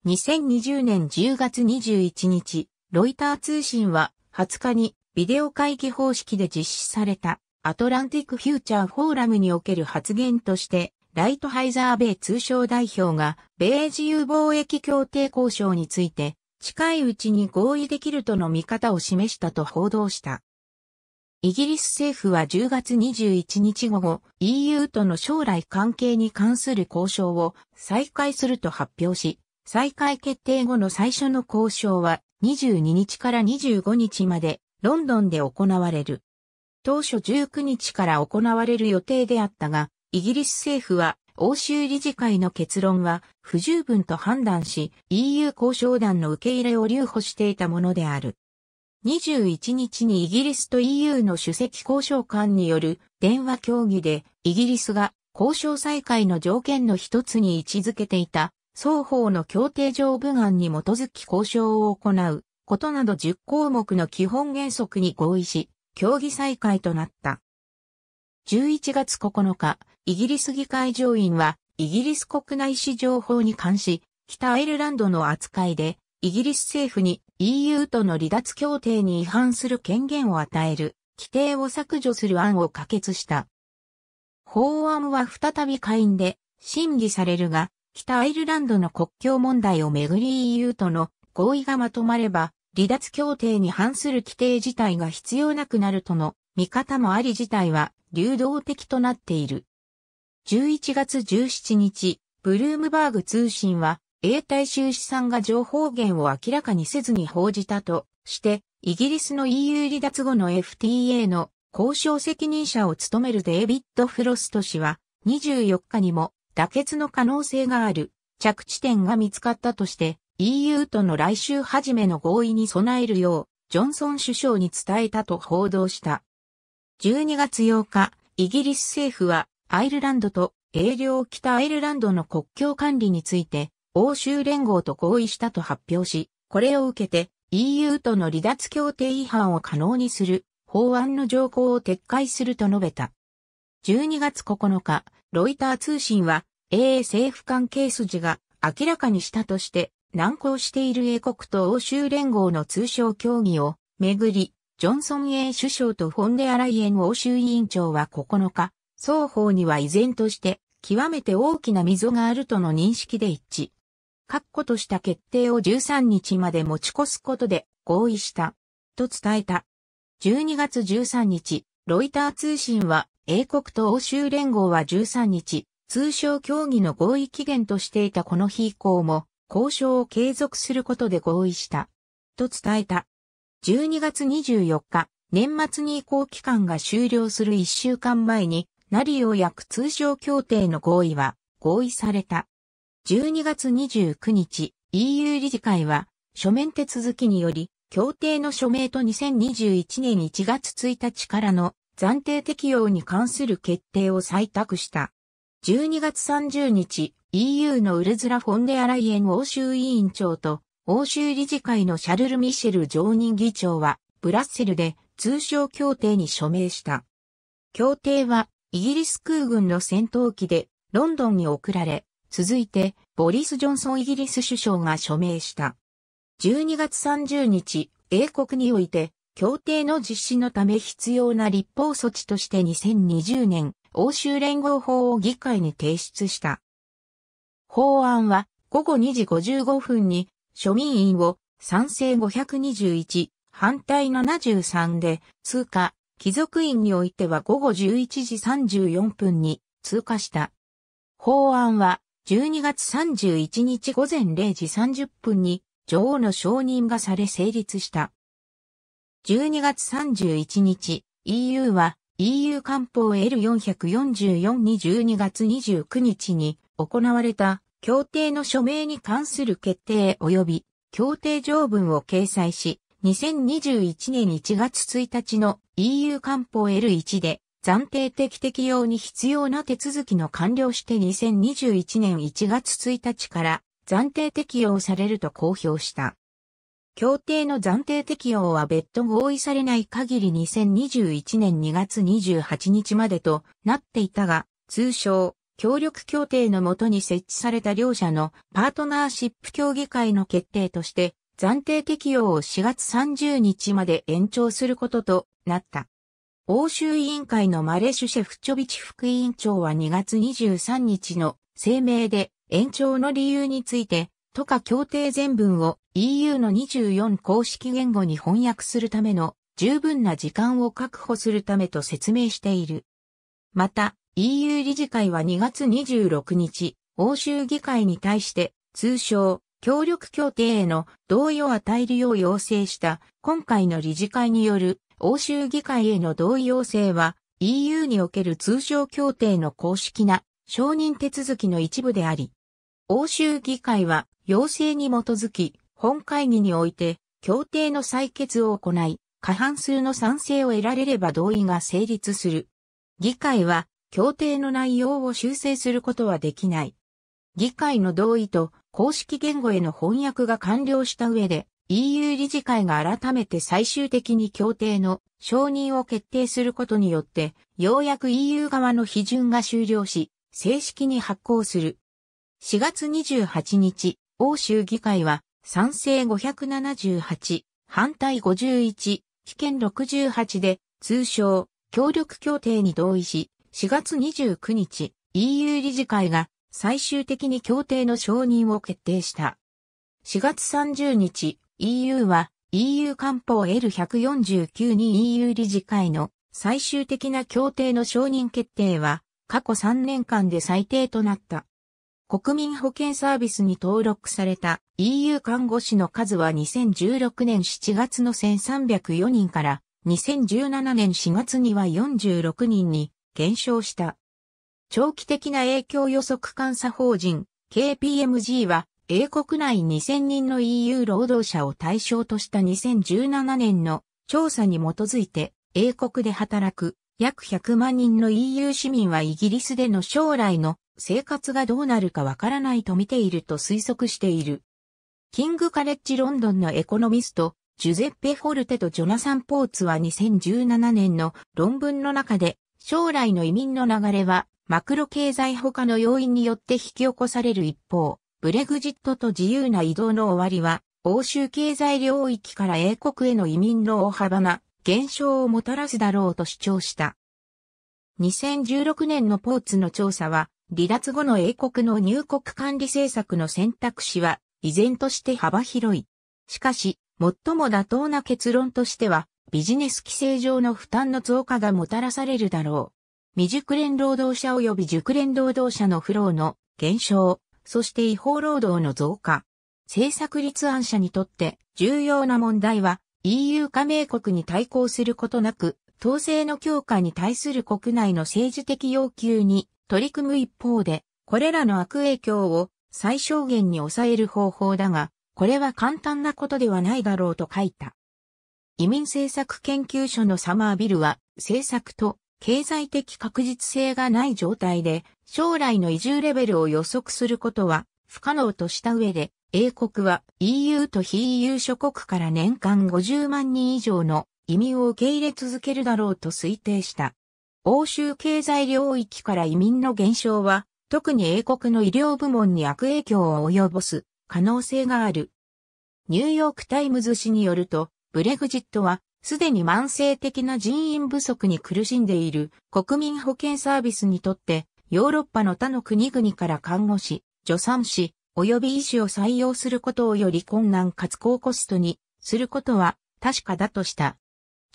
2020年10月21日、ロイター通信は20日にビデオ会議方式で実施されたアトランティックフューチャーフォーラムにおける発言として、ライトハイザー米通商代表が米自由貿易協定交渉について近いうちに合意できるとの見方を示したと報道した。イギリス政府は10月21日午後、EU との将来関係に関する交渉を再開すると発表し、再開決定後の最初の交渉は22日から25日までロンドンで行われる。当初19日から行われる予定であったが、イギリス政府は欧州理事会の結論は不十分と判断し、EU 交渉団の受け入れを留保していたものである。21日にイギリスと EU の主席交渉官による電話協議で、イギリスが交渉再開の条件の一つに位置づけていた、双方の協定条文案に基づき交渉を行うことなど10項目の基本原則に合意し、協議再開となった。11月9日、イギリス議会上院は、イギリス国内市場法に関し、北アイルランドの扱いで、イギリス政府に EU との離脱協定に違反する権限を与える、規定を削除する案を可決した。法案は再び下院で審議されるが、北アイルランドの国境問題をめぐり EU との合意がまとまれば、離脱協定に反する規定自体が必要なくなるとの見方もあり自体は流動的となっている。11月17日、ブルームバーグ通信は、英大衆資産が情報源を明らかにせずに報じたとして、イギリスの EU 離脱後の FTA の交渉責任者を務めるデイビッド・フロスト氏は、24日にも妥結の可能性がある着地点が見つかったとして、EU との来週初めの合意に備えるよう、ジョンソン首相に伝えたと報道した。12月8日、イギリス政府はアイルランドと英領北アイルランドの国境管理について、欧州連合と合意したと発表し、これを受けて EU との離脱協定違反を可能にする法案の条項を撤回すると述べた。12月9日、ロイター通信は、英政府関係筋が明らかにしたとして、難航している英国と欧州連合の通商協議をめぐり、ジョンソン英首相とフォンデアライエン欧州委員長は9日、双方には依然として極めて大きな溝があるとの認識で一致。確固とした決定を13日まで持ち越すことで合意した。と伝えた。12月13日、ロイター通信は英国と欧州連合は13日、通商協議の合意期限としていたこの日以降も交渉を継続することで合意した。と伝えた。12月24日、年末に移行期間が終了する1週間前にナリオ約通商協定の合意は合意された。12月29日、EU 理事会は書面手続きにより、協定の署名と2021年1月1日からの暫定適用に関する決定を採択した。12月30日、EU のウルズラ・フォンデアライエン欧州委員長と欧州理事会のシャルル・ミシェル常任議長はブラッセルで通商協定に署名した。協定はイギリス空軍の戦闘機でロンドンに送られ、続いてボリス・ジョンソンイギリス首相が署名した。12月30日、英国において協定の実施のため必要な立法措置として2020年欧州連合法を議会に提出した。法案は午後2時55分に庶民員を賛成521、反対73で通過、貴族院においては午後11時34分に通過した。法案は12月31日午前0時30分に女王の承認がされ成立した。12月31日、EU は EU 官報 L444 に12月29日に行われた協定の署名に関する決定及び協定条文を掲載し、2021年1月1日の EU 官報 L1 で暫定的適用に必要な手続きの完了して2021年1月1日から暫定適用されると公表した。協定の暫定適用は別途合意されない限り2021年2月28日までとなっていたが、通称、協力協定のもとに設置された両者のパートナーシップ協議会の決定として暫定適用を4月30日まで延長することとなった。欧州委員会のマレシュシェフチョビチ副委員長は2月23日の声明で延長の理由について、都下協定全文を EU の24公式言語に翻訳するための十分な時間を確保するためと説明している。また、EU 理事会は2月26日、欧州議会に対して、通称協力協定への同意を与えるよう要請した今回の理事会による欧州議会への同意要請は EU における通常協定の公式な承認手続きの一部であり、欧州議会は要請に基づき本会議において協定の採決を行い、過半数の賛成を得られれば同意が成立する。議会は協定の内容を修正することはできない。議会の同意と公式言語への翻訳が完了した上で、EU 理事会が改めて最終的に協定の承認を決定することによって、ようやく EU 側の批准が終了し、正式に発行する。4月28日、欧州議会は賛成578、反対51、棄権68で、通称、協力協定に同意し、4月29日、EU 理事会が最終的に協定の承認を決定した。4月30日、EU は EU 官報 L149 に EU 理事会の最終的な協定の承認決定は過去3年間で最低となった。国民保健サービスに登録された EU 看護師の数は2016年7月の1304人から2017年4月には46人に減少した。長期的な影響予測監査法人 KPMG は英国内2000人の EU 労働者を対象とした2017年の調査に基づいて英国で働く約100万人の EU 市民はイギリスでの将来の生活がどうなるかわからないと見ていると推測している。キングカレッジロンドンのエコノミスト、ジュゼッペ・フォルテとジョナサン・ポーツは2017年の論文の中で将来の移民の流れはマクロ経済他の要因によって引き起こされる一方、ブレグジットと自由な移動の終わりは、欧州経済領域から英国への移民の大幅な減少をもたらすだろうと主張した。2016年のポーツの調査は、離脱後の英国の入国管理政策の選択肢は、依然として幅広い。しかし、最も妥当な結論としては、ビジネス規制上の負担の増加がもたらされるだろう。未熟練労働者及び熟練労働者のフローの減少、そして違法労働の増加。政策立案者にとって重要な問題は EU 加盟国に対抗することなく、統制の強化に対する国内の政治的要求に取り組む一方で、これらの悪影響を最小限に抑える方法だが、これは簡単なことではないだろうと書いた。移民政策研究所のサマービルは、政策と経済的確実性がない状態で将来の移住レベルを予測することは不可能とした上で、英国は EU と非 EU 諸国から年間50万人以上の移民を受け入れ続けるだろうと推定した。欧州経済領域から移民の減少は、特に英国の医療部門に悪影響を及ぼす可能性がある。ニューヨークタイムズ氏によると、ブレグジットはすでに慢性的な人員不足に苦しんでいる国民保健サービスにとって、ヨーロッパの他の国々から看護師、助産師、及び医師を採用することをより困難かつ高コストにすることは確かだとした。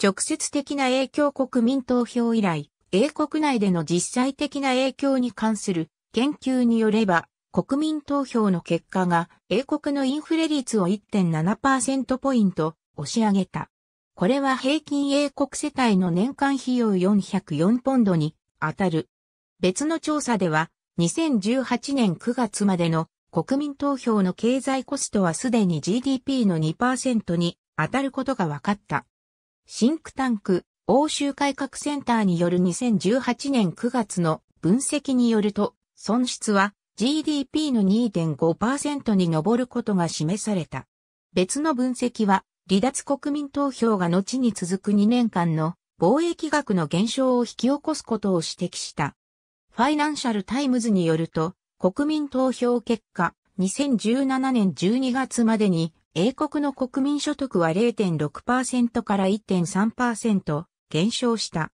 直接的な影響国民投票以来、英国内での実際的な影響に関する研究によれば、国民投票の結果が英国のインフレ率を1.7%ポイント押し上げた。これは平均英国世帯の年間費用404ポンドに当たる。別の調査では、2018年9月までの国民投票の経済コストはすでに GDP の2%に当たることが分かった。シンクタンク、欧州改革センターによる2018年9月の分析によると、損失は GDP の2.5%に上ることが示された。別の分析は、離脱国民投票が後に続く2年間の貿易額の減少を引き起こすことを指摘した。ファイナンシャルタイムズによると、国民投票結果、2017年12月までに、英国の国民所得は0.6%から1.3%減少した。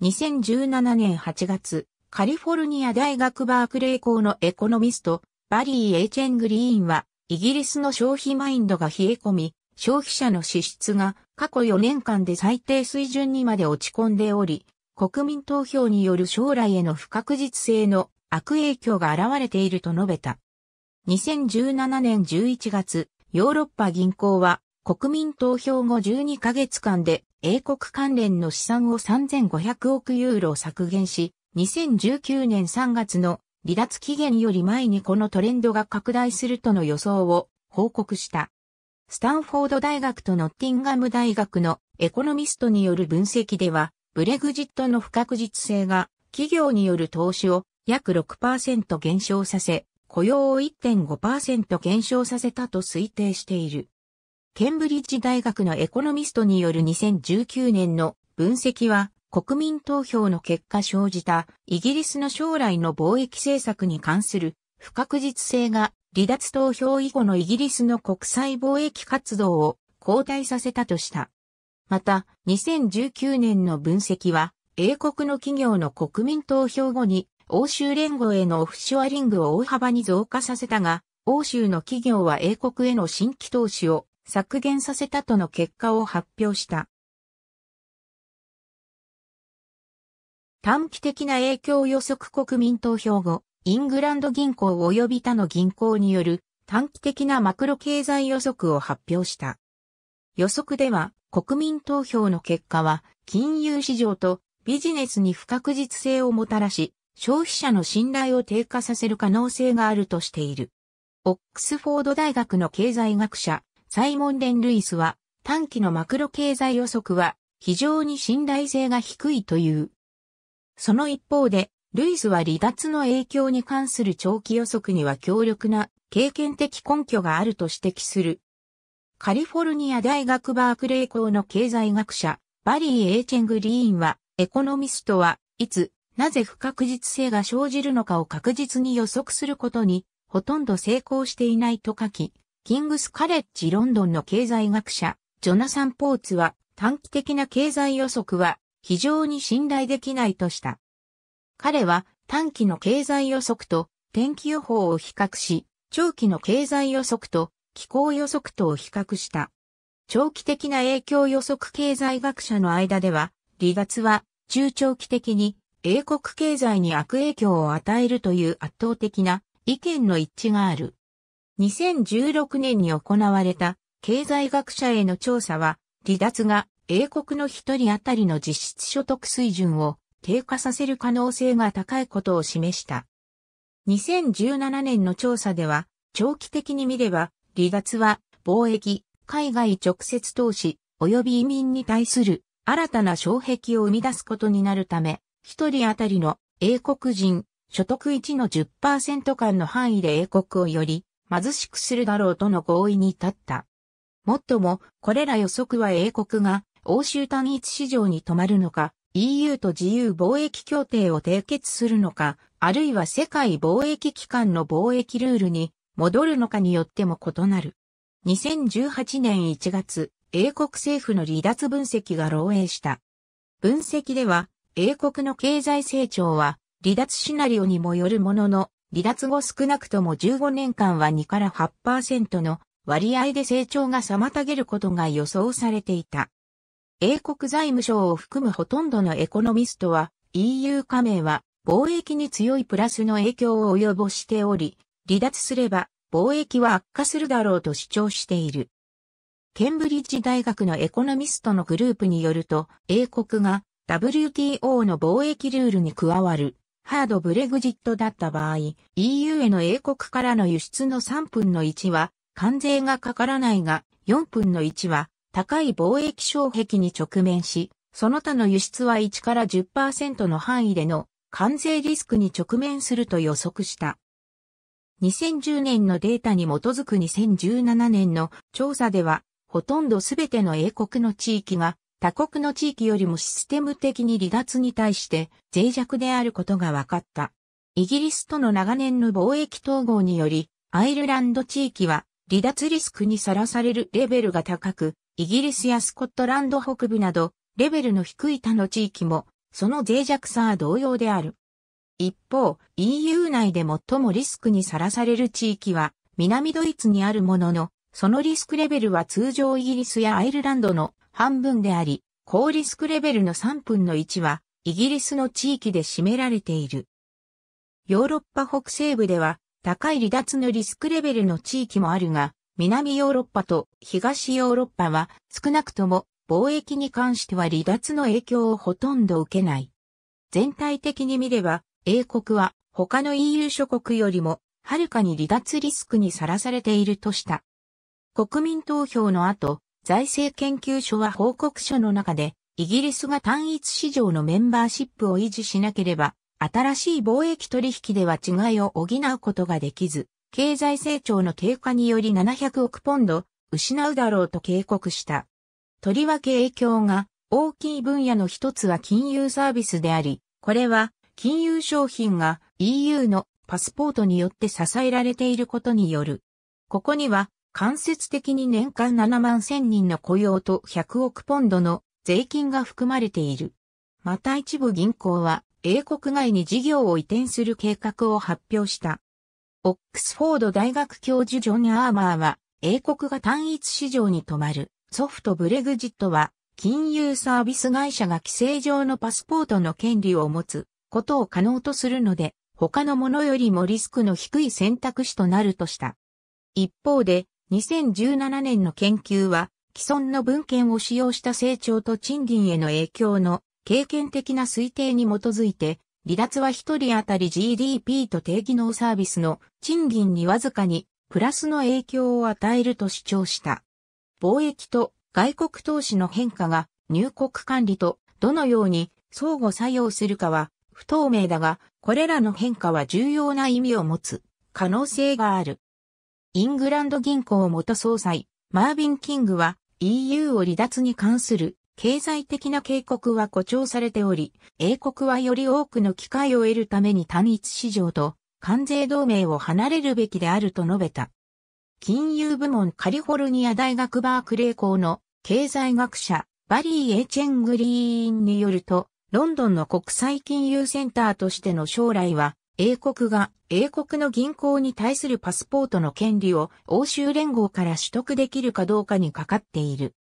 2017年8月、カリフォルニア大学バークレー校のエコノミスト、バリー・エイチェングリーンは、イギリスの消費マインドが冷え込み、消費者の支出が過去4年間で最低水準にまで落ち込んでおり、国民投票による将来への不確実性の悪影響が現れていると述べた。2017年11月、ヨーロッパ銀行は国民投票後12ヶ月間で英国関連の資産を3500億ユーロ削減し、2019年3月の離脱期限より前にこのトレンドが拡大するとの予想を報告した。スタンフォード大学とノッティンガム大学のエコノミストによる分析では、ブレグジットの不確実性が企業による投資を約6%減少させ、雇用を1.5%減少させたと推定している。ケンブリッジ大学のエコノミストによる2019年の分析は、国民投票の結果生じたイギリスの将来の貿易政策に関する不確実性が離脱投票以後のイギリスの国際貿易活動を後退させたとした。また、2019年の分析は、英国の企業の国民投票後に、欧州連合へのオフショアリングを大幅に増加させたが、欧州の企業は英国への新規投資を削減させたとの結果を発表した。短期的な影響予測国民投票後、イングランド銀行及び他の銀行による短期的なマクロ経済予測を発表した。予測では国民投票の結果は金融市場とビジネスに不確実性をもたらし消費者の信頼を低下させる可能性があるとしている。オックスフォード大学の経済学者サイモン・デン・ルイスは短期のマクロ経済予測は非常に信頼性が低いという。その一方でルイスは離脱の影響に関する長期予測には強力な経験的根拠があると指摘する。カリフォルニア大学バークレー校の経済学者、バリー・エーチェングリーンは、エコノミストは、いつ、なぜ不確実性が生じるのかを確実に予測することに、ほとんど成功していないと書き、キングスカレッジロンドンの経済学者、ジョナサン・ポーツは、短期的な経済予測は、非常に信頼できないとした。彼は短期の経済予測と天気予報を比較し、長期の経済予測と気候予測とを比較した。長期的な影響予測経済学者の間では、離脱は中長期的に英国経済に悪影響を与えるという圧倒的な意見の一致がある。2016年に行われた経済学者への調査は、離脱が英国の一人当たりの実質所得水準を低下させる可能性が高いことを示した。2017年の調査では、長期的に見れば、離脱は貿易、海外直接投資、及び移民に対する新たな障壁を生み出すことになるため、一人当たりの英国人所得1の10%間の範囲で英国をより貧しくするだろうとの合意に至った。もっとも、これら予測は英国が欧州単一市場に止まるのか、EU と自由貿易協定を締結するのか、あるいは世界貿易機関の貿易ルールに戻るのかによっても異なる。2018年1月、英国政府の離脱分析が漏洩した。分析では、英国の経済成長は離脱シナリオにもよるものの、離脱後少なくとも15年間は2から8%の割合で成長が妨げることが予想されていた。英国財務省を含むほとんどのエコノミストは EU 加盟は貿易に強いプラスの影響を及ぼしており、離脱すれば貿易は悪化するだろうと主張している。ケンブリッジ大学のエコノミストのグループによると、英国が WTO の貿易ルールに加わるハードブレグジットだった場合、EU への英国からの輸出の3分の1は関税がかからないが、4分の1は高い貿易障壁に直面し、その他の輸出は1から10%の範囲での関税リスクに直面すると予測した。2010年のデータに基づく2017年の調査では、ほとんどすべての英国の地域が他国の地域よりもシステム的に離脱に対して脆弱であることが分かった。イギリスとの長年の貿易統合により、アイルランド地域は離脱リスクにさらされるレベルが高く、イギリスやスコットランド北部など、レベルの低い他の地域も、その脆弱さは同様である。一方、EU 内で最もリスクにさらされる地域は、南ドイツにあるものの、そのリスクレベルは通常イギリスやアイルランドの半分であり、高リスクレベルの3分の1は、イギリスの地域で占められている。ヨーロッパ北西部では、高い離脱のリスクレベルの地域もあるが、南ヨーロッパと東ヨーロッパは少なくとも貿易に関しては離脱の影響をほとんど受けない。全体的に見れば、英国は他の EU 諸国よりもはるかに離脱リスクにさらされているとした。国民投票の後、財政研究所は報告書の中で、イギリスが単一市場のメンバーシップを維持しなければ、新しい貿易取引では違いを補うことができず、経済成長の低下により700億ポンド失うだろうと警告した。とりわけ影響が大きい分野の一つは金融サービスであり、これは金融商品が EU のパスポートによって支えられていることによる。ここには間接的に年間7万1000人の雇用と100億ポンドの税金が含まれている。また一部銀行は英国外に事業を移転する計画を発表した。オックスフォード大学教授ジョン・アーマーは、英国が単一市場に止まるソフトブレグジットは、金融サービス会社が規制上のパスポートの権利を持つことを可能とするので、他のものよりもリスクの低い選択肢となるとした。一方で、2017年の研究は、既存の文献を使用した成長と賃金への影響の経験的な推定に基づいて、離脱は1人当たり GDP と定義能サービスの賃金にわずかにプラスの影響を与えると主張した。貿易と外国投資の変化が入国管理とどのように相互作用するかは不透明だが、これらの変化は重要な意味を持つ可能性がある。イングランド銀行元総裁、マービン・キングは EU を離脱に関する経済的な警告は誇張されており、英国はより多くの機会を得るために単一市場と関税同盟を離れるべきであると述べた。金融部門カリフォルニア大学バークレー校の経済学者バリー・エチェングリーンによると、ロンドンの国際金融センターとしての将来は、英国が英国の銀行に対するパスポートの権利を欧州連合から取得できるかどうかにかかっている。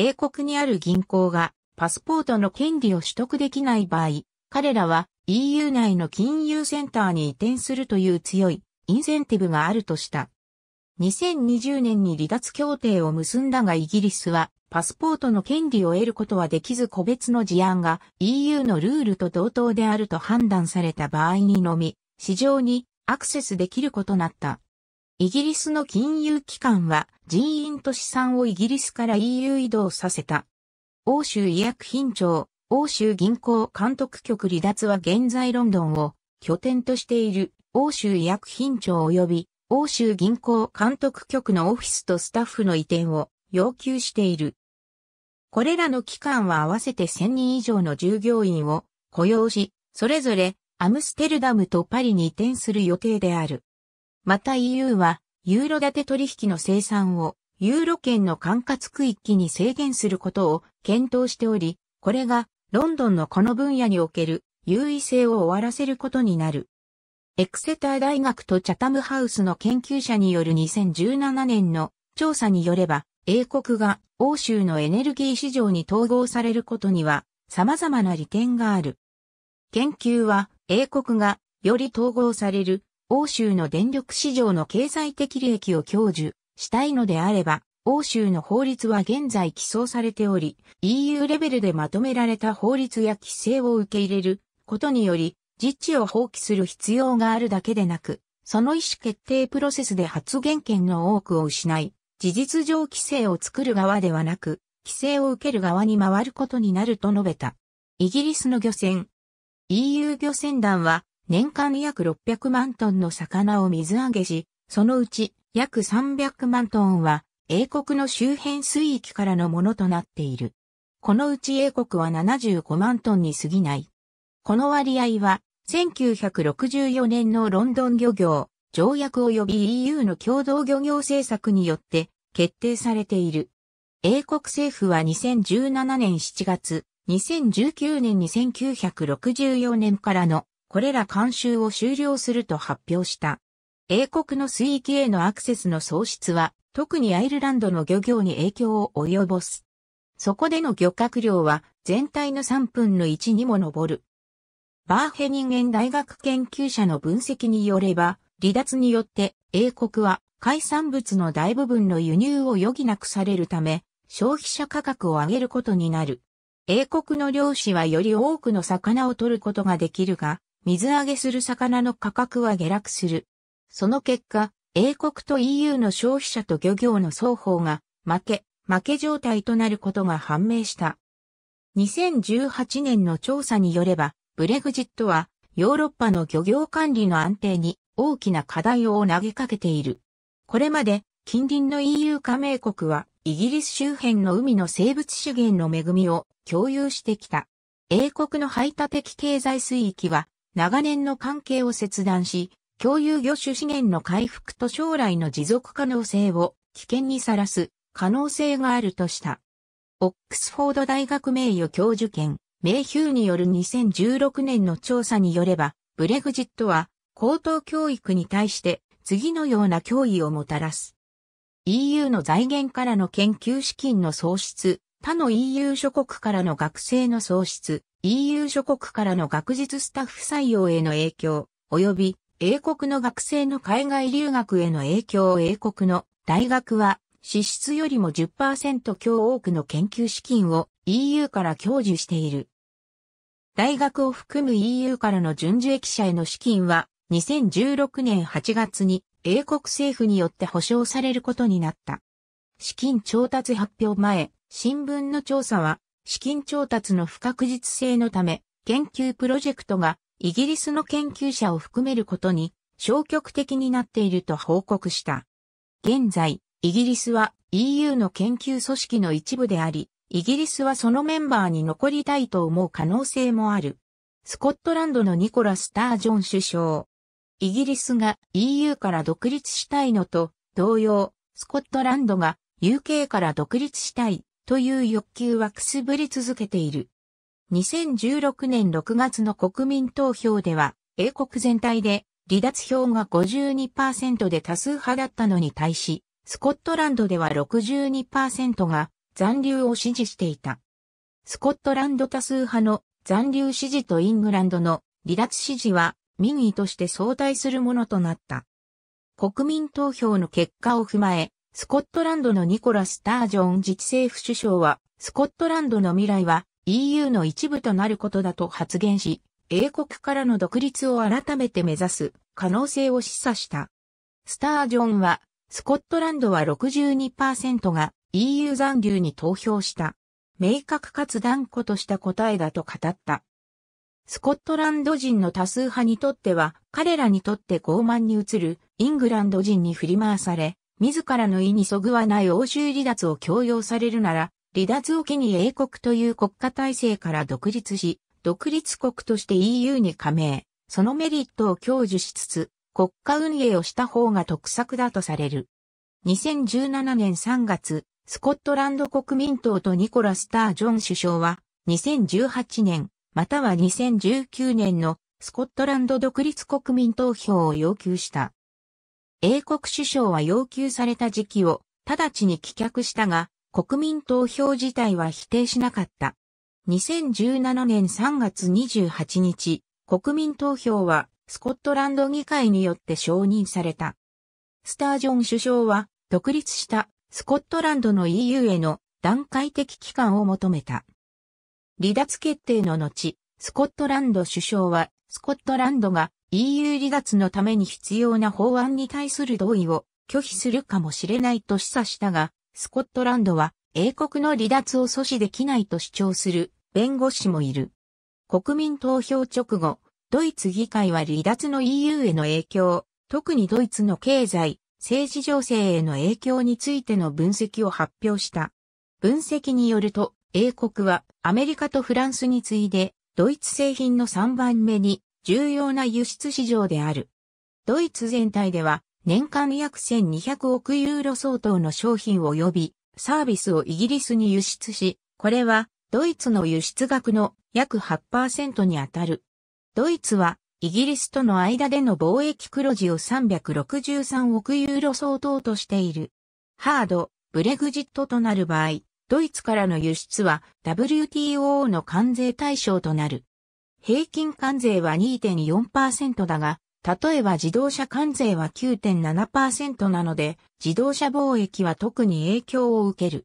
英国にある銀行がパスポートの権利を取得できない場合、彼らは EU 内の金融センターに移転するという強いインセンティブがあるとした。2020年に離脱協定を結んだがイギリスはパスポートの権利を得ることはできず個別の事案が EU のルールと同等であると判断された場合にのみ市場にアクセスできることなった。イギリスの金融機関は人員と資産をイギリスから EU 移動させた。欧州医薬品庁、欧州銀行監督局離脱は現在ロンドンを拠点としている欧州医薬品庁及び欧州銀行監督局のオフィスとスタッフの移転を要求している。これらの機関は合わせて1000人以上の従業員を雇用し、それぞれアムステルダムとパリに移転する予定である。また EU は、ユーロ建て取引の生産を、ユーロ圏の管轄区域に制限することを検討しており、これが、ロンドンのこの分野における優位性を終わらせることになる。エクセター大学とチャタムハウスの研究者による2017年の調査によれば、英国が欧州のエネルギー市場に統合されることには様々な利点がある。研究は英国がより統合される欧州の電力市場の経済的利益を享受したいのであれば、欧州の法律は現在起草されており、EU レベルでまとめられた法律や規制を受け入れることにより、実地を放棄する必要があるだけでなく、その意思決定プロセスで発言権の多くを失い、事実上規制を作る側ではなく、規制を受ける側に回ることになると述べた。イギリスの漁船。EU 漁船団は、年間約600万トンの魚を水揚げし、そのうち約300万トンは英国の周辺水域からのものとなっている。このうち英国は75万トンに過ぎない。この割合は1964年のロンドン漁業条約及び EU の共同漁業政策によって決定されている。英国政府は2017年7月、2019年に1964年からのこれら監修を終了すると発表した。英国の水域へのアクセスの喪失は、特にアイルランドの漁業に影響を及ぼす。そこでの漁獲量は全体の3分の1にも上る。バーヘニンゲン大学研究者の分析によれば、離脱によって英国は海産物の大部分の輸入を余儀なくされるため、消費者価格を上げることになる。英国の漁師はより多くの魚を取ることができるが、水揚げする魚の価格は下落する。その結果、英国と EU の消費者と漁業の双方が負け、負け状態となることが判明した。2018年の調査によれば、ブレグジットはヨーロッパの漁業管理の安定に大きな課題を投げかけている。これまで近隣の EU 加盟国はイギリス周辺の海の生物資源の恵みを共有してきた。英国の排他的経済水域は長年の関係を切断し、共有魚種資源の回復と将来の持続可能性を危険にさらす可能性があるとした。オックスフォード大学名誉教授権、名ヒューによる2016年の調査によれば、ブレグジットは高等教育に対して次のような脅威をもたらす。EU の財源からの研究資金の創出、他の EU 諸国からの学生の創出、EU 諸国からの学術スタッフ採用への影響、及び英国の学生の海外留学への影響を英国の大学は支出よりも10%強多くの研究資金を EU から享受している。大学を含む EU からの順受益者への資金は2016年8月に英国政府によって保障されることになった。資金調達発表前、新聞の調査は、資金調達の不確実性のため、研究プロジェクトがイギリスの研究者を含めることに消極的になっていると報告した。現在、イギリスは EU の研究組織の一部であり、イギリスはそのメンバーに残りたいと思う可能性もある。スコットランドのニコラ・スタージョン首相。イギリスが EU から独立したいのと同様、スコットランドが UK から独立したいという欲求はくすぶり続けている。2016年6月の国民投票では、英国全体で離脱票が52%で多数派だったのに対し、スコットランドでは62%が残留を支持していた。スコットランド多数派の残留支持とイングランドの離脱支持は民意として相対するものとなった。国民投票の結果を踏まえ、スコットランドのニコラ・スタージョン自治政府首相は、スコットランドの未来は EU の一部となることだと発言し、英国からの独立を改めて目指す可能性を示唆した。スタージョンは、スコットランドは62%が EU 残留に投票した。明確かつ断固とした答えだと語った。スコットランド人の多数派にとっては、彼らにとって傲慢に移るイングランド人に振り回され、自らの意にそぐわない欧州離脱を強要されるなら、離脱を機に英国という国家体制から独立し、独立国として EU に加盟、そのメリットを享受しつつ、国家運営をした方が得策だとされる。2017年3月、スコットランド国民党とニコラ・スター・ジョン首相は、2018年、または2019年のスコットランド独立国民投票を要求した。英国首相は要求された時期を直ちに棄却したが、国民投票自体は否定しなかった。2017年3月28日、国民投票はスコットランド議会によって承認された。スタージョン首相は独立したスコットランドの EU への段階的帰還を求めた。離脱決定の後、スコットランド首相はスコットランドが EU 離脱のために必要な法案に対する同意を拒否するかもしれないと示唆したが、スコットランドは英国の離脱を阻止できないと主張する弁護士もいる。国民投票直後、ドイツ議会は離脱の EU への影響、特にドイツの経済、政治情勢への影響についての分析を発表した。分析によると、英国はアメリカとフランスに次いでドイツ製品の3番目に重要な輸出市場である。ドイツ全体では年間約1200億ユーロ相当の商品及びサービスをイギリスに輸出し、これはドイツの輸出額の約8%にあたる。ドイツはイギリスとの間での貿易黒字を363億ユーロ相当としている。ハード、ブレグジットとなる場合、ドイツからの輸出は WTO の関税対象となる。平均関税は2.4%だが、例えば自動車関税は9.7%なので、自動車貿易は特に影響を受ける。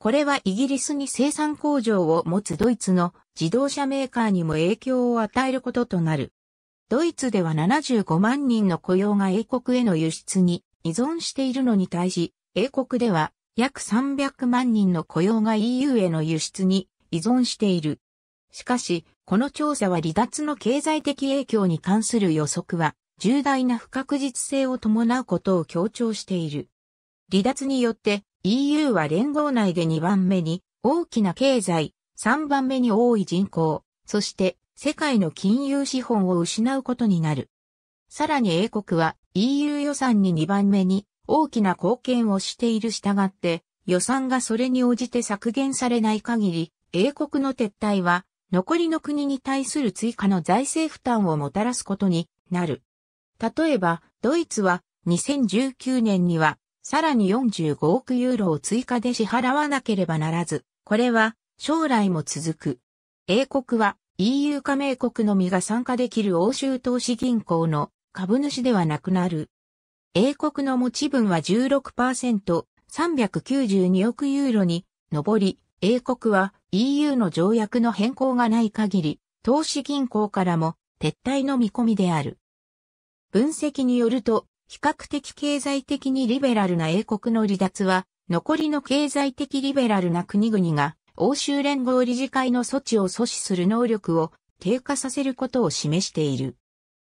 これはイギリスに生産工場を持つドイツの自動車メーカーにも影響を与えることとなる。ドイツでは75万人の雇用が英国への輸出に依存しているのに対し、英国では約300万人の雇用が EU への輸出に依存している。しかし、この調査は離脱の経済的影響に関する予測は、重大な不確実性を伴うことを強調している。離脱によって EU は連合内で2番目に大きな経済、3番目に多い人口、そして世界の金融資本を失うことになる。さらに英国は EU 予算に2番目に大きな貢献をしている従って、予算がそれに応じて削減されない限り、英国の撤退は、残りの国に対する追加の財政負担をもたらすことになる。例えば、ドイツは2019年にはさらに45億ユーロを追加で支払わなければならず、これは将来も続く。英国は EU 加盟国のみが参加できる欧州投資銀行の株主ではなくなる。英国の持ち分は16%、392億ユーロに上り、英国は EU の条約の変更がない限り、投資銀行からも撤退の見込みである。分析によると、比較的経済的にリベラルな英国の離脱は、残りの経済的リベラルな国々が欧州連合理事会の措置を阻止する能力を低下させることを示している。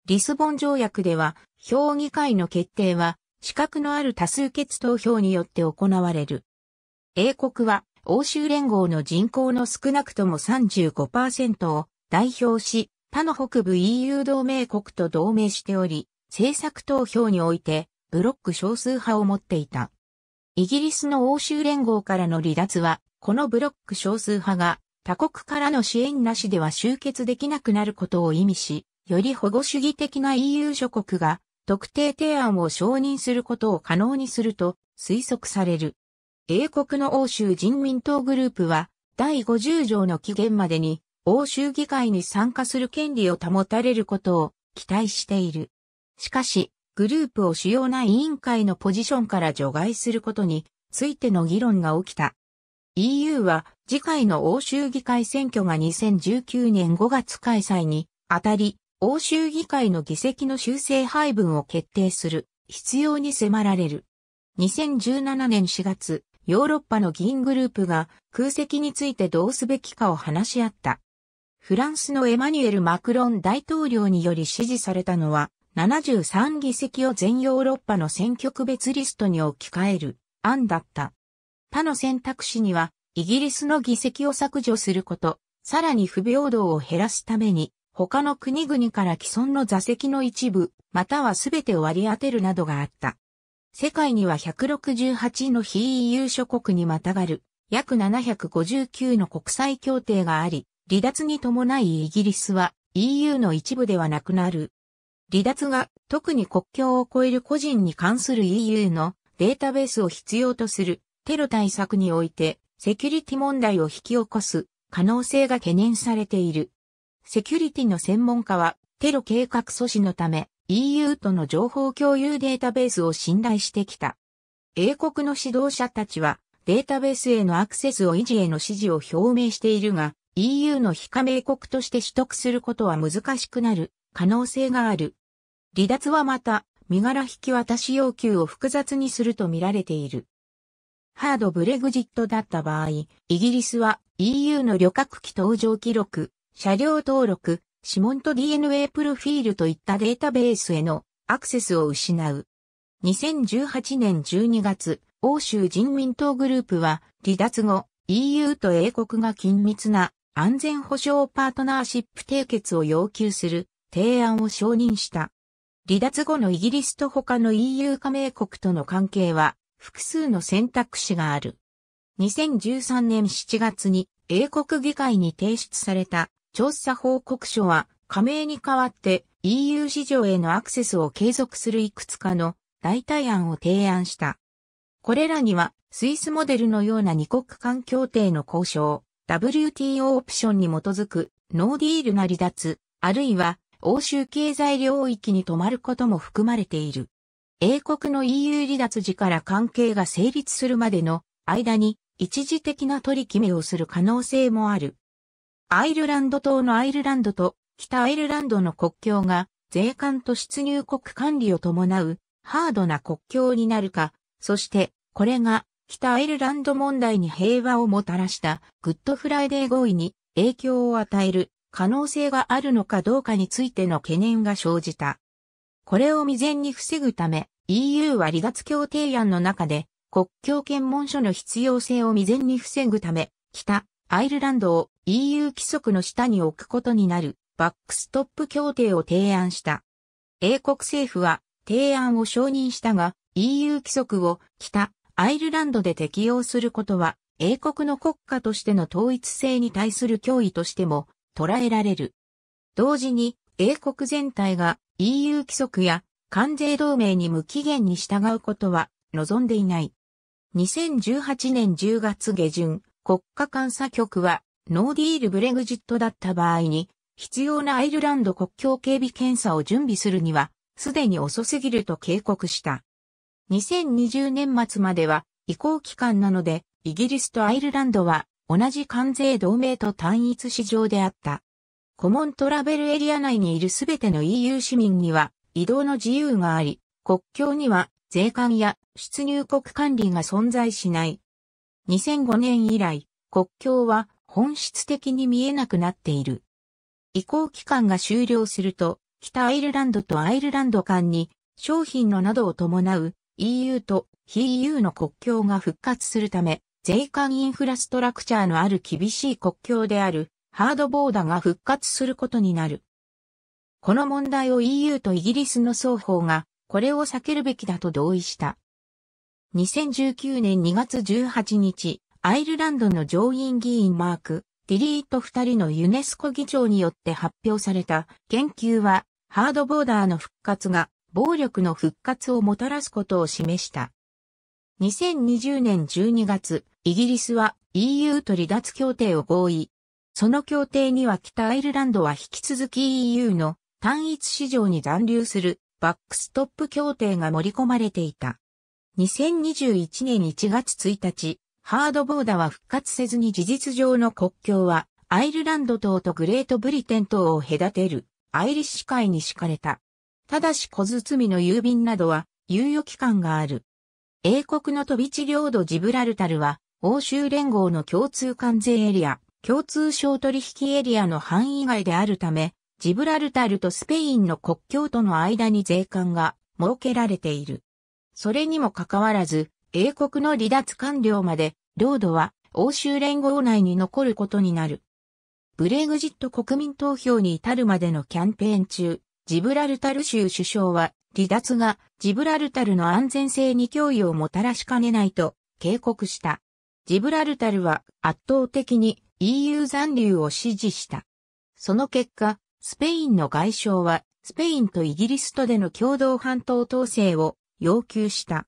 リスボン条約では評議会の決定は、資格のある多数決投票によって行われる。英国は、欧州連合の人口の少なくとも35%を代表し、他の北部 EU 同盟国と同盟しており、政策投票において、ブロック少数派を持っていた。イギリスの欧州連合からの離脱は、このブロック少数派が他国からの支援なしでは集結できなくなることを意味し、より保護主義的な EU 諸国が特定提案を承認することを可能にすると推測される。英国の欧州人民党グループは第50条の期限までに欧州議会に参加する権利を保たれることを期待している。しかし、グループを主要な委員会のポジションから除外することについての議論が起きた。EU は次回の欧州議会選挙が2019年5月開催にあたり欧州議会の議席の修正配分を決定する必要に迫られる。2017年4月、ヨーロッパの議員グループが空席についてどうすべきかを話し合った。フランスのエマニュエル・マクロン大統領により支持されたのは、73議席を全ヨーロッパの選挙区別リストに置き換える案だった。他の選択肢には、イギリスの議席を削除すること、さらに不平等を減らすために、他の国々から既存の座席の一部、またはすべてを割り当てるなどがあった。世界には168の非 EU 諸国にまたがる約759の国際協定があり、離脱に伴いイギリスは EU の一部ではなくなる。離脱が特に国境を越える個人に関する EU のデータベースを必要とするテロ対策においてセキュリティ問題を引き起こす可能性が懸念されている。セキュリティの専門家は、テロ計画阻止のため、EU との情報共有データベースを信頼してきた。英国の指導者たちは、データベースへのアクセスを維持への支持を表明しているが、EU の非加盟国として取得することは難しくなる可能性がある。離脱はまた、身柄引き渡し要求を複雑にするとみられている。ハードブレグジットだった場合、イギリスは EU の旅客機搭乗記録、車両登録、指紋と DNA プロフィールといったデータベースへのアクセスを失う。2018年12月、欧州人民党グループは離脱後、EU と英国が緊密な安全保障パートナーシップ締結を要求する提案を承認した。離脱後のイギリスと他の EU 加盟国との関係は複数の選択肢がある。2013年7月に英国議会に提出された調査報告書は加盟に代わって EU 市場へのアクセスを継続するいくつかの代替案を提案した。これらにはスイスモデルのような二国間協定の交渉、WTO オプションに基づくノーディールな離脱、あるいは欧州経済領域に止まることも含まれている。英国の EU 離脱時から関係が成立するまでの間に一時的な取り決めをする可能性もある。アイルランド島のアイルランドと北アイルランドの国境が税関と出入国管理を伴うハードな国境になるか、そしてこれが北アイルランド問題に平和をもたらしたグッドフライデー合意に影響を与える可能性があるのかどうかについての懸念が生じた。これを未然に防ぐため EU は離脱協定案の中で国境検問所の必要性を未然に防ぐため北アイルランドを EU 規則の下に置くことになるバックストップ協定を提案した。英国政府は提案を承認したが EU 規則を北アイルランドで適用することは英国の国家としての統一性に対する脅威としても捉えられる。同時に英国全体が EU 規則や関税同盟に無期限に従うことは望んでいない。2018年10月下旬、国家監査局はノーディール・ブレグジットだった場合に、必要なアイルランド国境警備検査を準備するには、すでに遅すぎると警告した。2020年末までは移行期間なので、イギリスとアイルランドは同じ関税同盟と単一市場であった。コモントラベルエリア内にいるすべての EU 市民には移動の自由があり、国境には税関や出入国管理が存在しない。2005年以来、国境は本質的に見えなくなっている。移行期間が終了すると、北アイルランドとアイルランド間に商品のなどを伴う EU と非 EU の国境が復活するため、税関インフラストラクチャーのある厳しい国境であるハードボーダが復活することになる。この問題を EU とイギリスの双方がこれを避けるべきだと同意した。2019年2月18日、アイルランドの上院議員マーク・ディリート二人のユネスコ議長によって発表された研究は、ハードボーダーの復活が暴力の復活をもたらすことを示した。2020年12月、イギリスは EU と離脱協定を合意。その協定には北アイルランドは引き続き EU の単一市場に残留するバックストップ協定が盛り込まれていた。2021年1月1日、ハードボーダは復活せずに事実上の国境は、アイルランド島とグレートブリテン島を隔てる、アイリッシュ海に敷かれた。ただし小包の郵便などは、猶予期間がある。英国の飛び地領土ジブラルタルは、欧州連合の共通関税エリア、共通商取引エリアの範囲外であるため、ジブラルタルとスペインの国境との間に税関が設けられている。それにもかかわらず、英国の離脱完了まで、領土は欧州連合内に残ることになる。ブレグジット国民投票に至るまでのキャンペーン中、ジブラルタル州首相は、離脱がジブラルタルの安全性に脅威をもたらしかねないと警告した。ジブラルタルは圧倒的に EU 残留を支持した。その結果、スペインの外相は、スペインとイギリスとでの共同半島統制を要求した。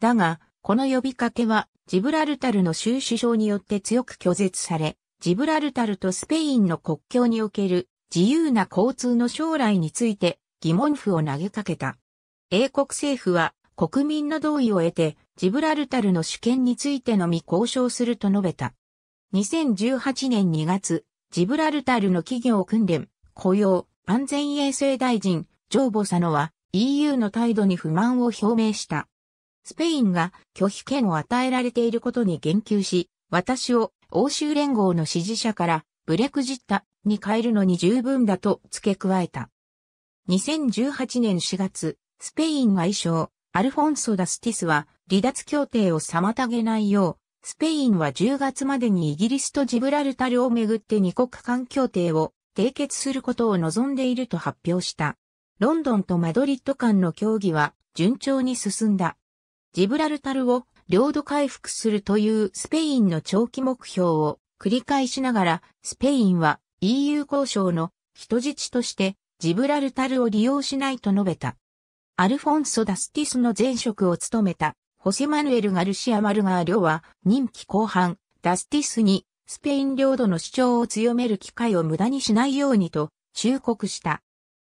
だが、この呼びかけは、ジブラルタルの州首相によって強く拒絶され、ジブラルタルとスペインの国境における自由な交通の将来について疑問符を投げかけた。英国政府は国民の同意を得てジブラルタルの主権についてのみ交渉すると述べた。2018年2月、ジブラルタルの企業訓練、雇用、安全衛生大臣、ジョーボサノは EU の態度に不満を表明した。スペインが拒否権を与えられていることに言及し、私を欧州連合の支持者からブレクジッタに変えるのに十分だと付け加えた。2018年4月、スペイン外相、アルフォンソ・ダスティスは離脱協定を妨げないよう、スペインは10月までにイギリスとジブラルタルをめぐって二国間協定を締結することを望んでいると発表した。ロンドンとマドリッド間の協議は順調に進んだ。ジブラルタルを領土回復するというスペインの長期目標を繰り返しながら、スペインは EU 交渉の人質としてジブラルタルを利用しないと述べた。アルフォンソ・ダスティスの前職を務めたホセマヌエル・ガルシア・マルガーリョは任期後半、ダスティスにスペイン領土の主張を強める機会を無駄にしないようにと忠告した。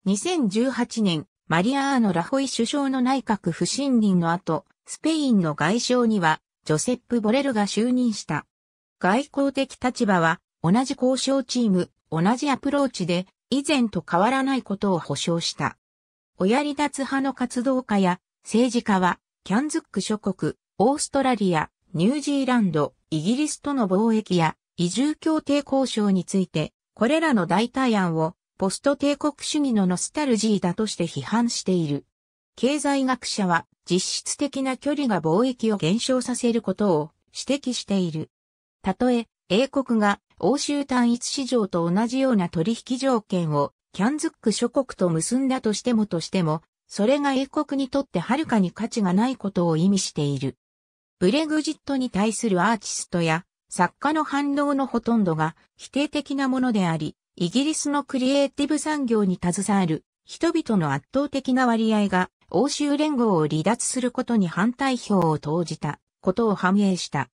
2018年、マリアーノ・ラホイ首相の内閣不信任の後、スペインの外相には、ジョセップ・ボレルが就任した。外交的立場は、同じ交渉チーム、同じアプローチで、以前と変わらないことを保証した。親離脱派の活動家や政治家は、キャンズック諸国、オーストラリア、ニュージーランド、イギリスとの貿易や移住協定交渉について、これらの代替案をポスト帝国主義のノスタルジーだとして批判している。経済学者は実質的な距離が貿易を減少させることを指摘している。たとえ、英国が欧州単一市場と同じような取引条件をキャンズック諸国と結んだとしてもとしても、それが英国にとってはるかに価値がないことを意味している。ブレグジットに対するアーティストや作家の反応のほとんどが否定的なものであり、イギリスのクリエイティブ産業に携わる人々の圧倒的な割合が欧州連合を離脱することに反対票を投じたことを反映した。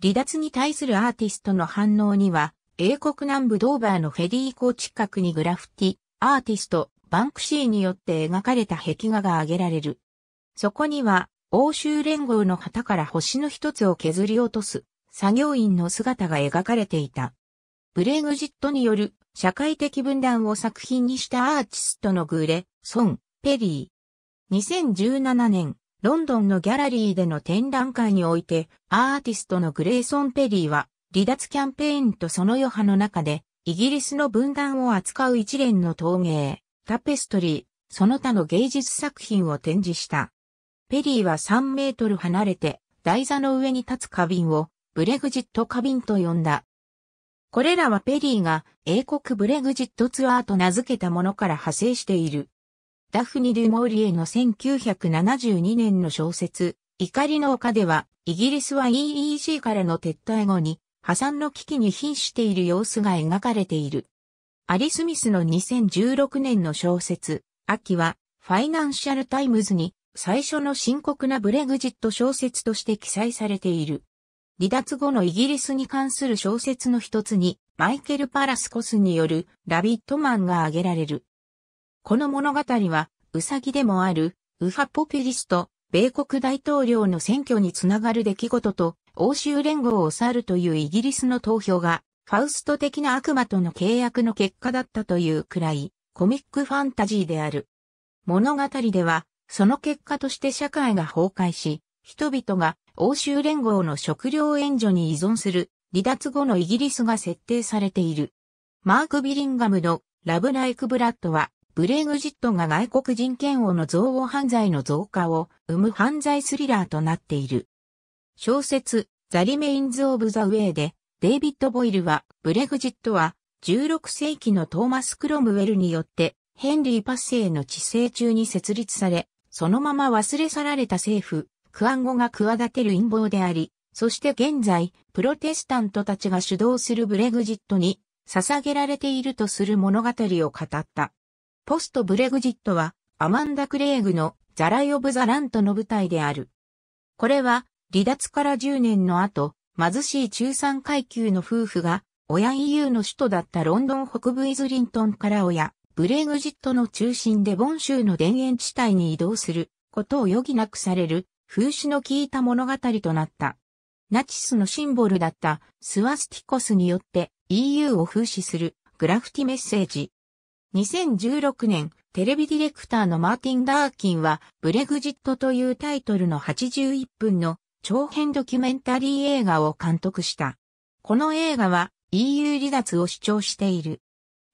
離脱に対するアーティストの反応には、英国南部ドーバーのフェリー港近くにグラフティ、アーティスト、バンクシーによって描かれた壁画が挙げられる。そこには、欧州連合の旗から星の一つを削り落とす、作業員の姿が描かれていた。ブレグジットによる社会的分断を作品にしたアーティストのグーレ、ソン、ペリー。2017年、ロンドンのギャラリーでの展覧会において、アーティストのグレイソン・ペリーは、離脱キャンペーンとその余波の中で、イギリスの分断を扱う一連の陶芸、タペストリー、その他の芸術作品を展示した。ペリーは3メートル離れて、台座の上に立つ花瓶を、ブレグジット花瓶と呼んだ。これらはペリーが英国ブレグジットツアーと名付けたものから派生している。ダフニ・デュモーリエの1972年の小説、怒りの丘では、イギリスは EEC からの撤退後に、破産の危機に瀕している様子が描かれている。アリ・スミスの2016年の小説、秋は、ファイナンシャル・タイムズに、最初の深刻なブレグジット小説として記載されている。離脱後のイギリスに関する小説の一つに、マイケル・パラスコスによるラビットマンが挙げられる。この物語は、ウサギでもある、ウファポピュリスト、米国大統領の選挙につながる出来事と、欧州連合を去るというイギリスの投票が、ファウスト的な悪魔との契約の結果だったというくらい、コミックファンタジーである。物語では、その結果として社会が崩壊し、人々が欧州連合の食料援助に依存する離脱後のイギリスが設定されている。マーク・ビリンガムのラブ・ライク・ブラッドはブレグジットが外国人嫌悪の憎悪犯罪の増加を生む犯罪スリラーとなっている。小説、ザ・リメインズ・オブ・ザ・ウェイで、デイビッド・ボイルは、ブレグジットは、16世紀のトーマス・クロムウェルによって、ヘンリー・パッセイの治世中に設立され、そのまま忘れ去られた政府、クアンゴが企てる陰謀であり、そして現在、プロテスタントたちが主導するブレグジットに、捧げられているとする物語を語った。ポストブレグジットは、アマンダ・クレイグのザ・ライ・オブ・ザ・ラントの舞台である。これは、離脱から10年の後、貧しい中産階級の夫婦が、親 EU の首都だったロンドン北部イズリントンから親、ブレグジットの中心でボン州の田園地帯に移動することを余儀なくされる、風刺の効いた物語となった。ナチスのシンボルだったスワスティコスによって EU を風刺するグラフティメッセージ、2016年、テレビディレクターのマーティン・ダーキンは、ブレグジットというタイトルの81分の長編ドキュメンタリー映画を監督した。この映画は EU 離脱を主張している。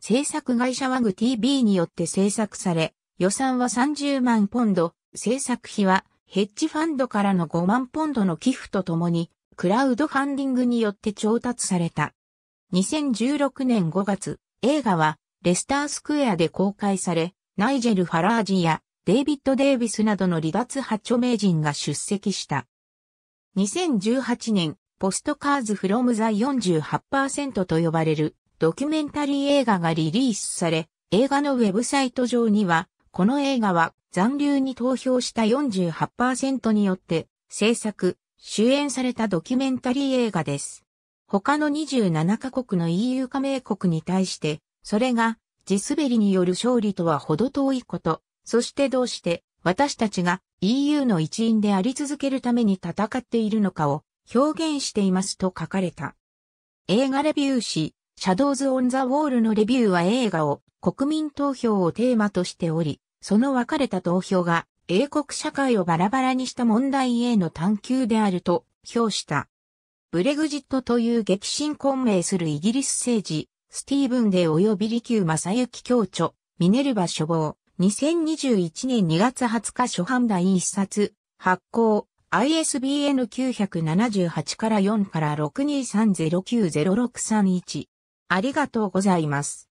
制作会社ワグ TV によって制作され、予算は30万ポンド、制作費はヘッジファンドからの5万ポンドの寄付とともに、クラウドファンディングによって調達された。2016年5月、映画はレスタースクエアで公開され、ナイジェル・ファラージやデイビッド・デイビスなどの離脱派著名人が出席した。2018年、ポストカーズ・フロム・ザ48%と呼ばれるドキュメンタリー映画がリリースされ、映画のウェブサイト上には、この映画は残留に投票した48%によって制作、主演されたドキュメンタリー映画です。他の27カ国の EU 加盟国に対してそれが、地滑りによる勝利とはほど遠いこと、そしてどうして、私たちが EU の一員であり続けるために戦っているのかを表現していますと書かれた。映画レビュー誌、シャドウズ・オン・ザ・ウォールのレビューは映画を国民投票をテーマとしており、その分かれた投票が英国社会をバラバラにした問題への探求であると評した。ブレグジットという激震混迷するイギリス政治、スティーブン・デ及び利休正幸教著、ミネルバ書房、2021年2月20日初版第1冊、発行、ISBN 978から4から623090631。ありがとうございます。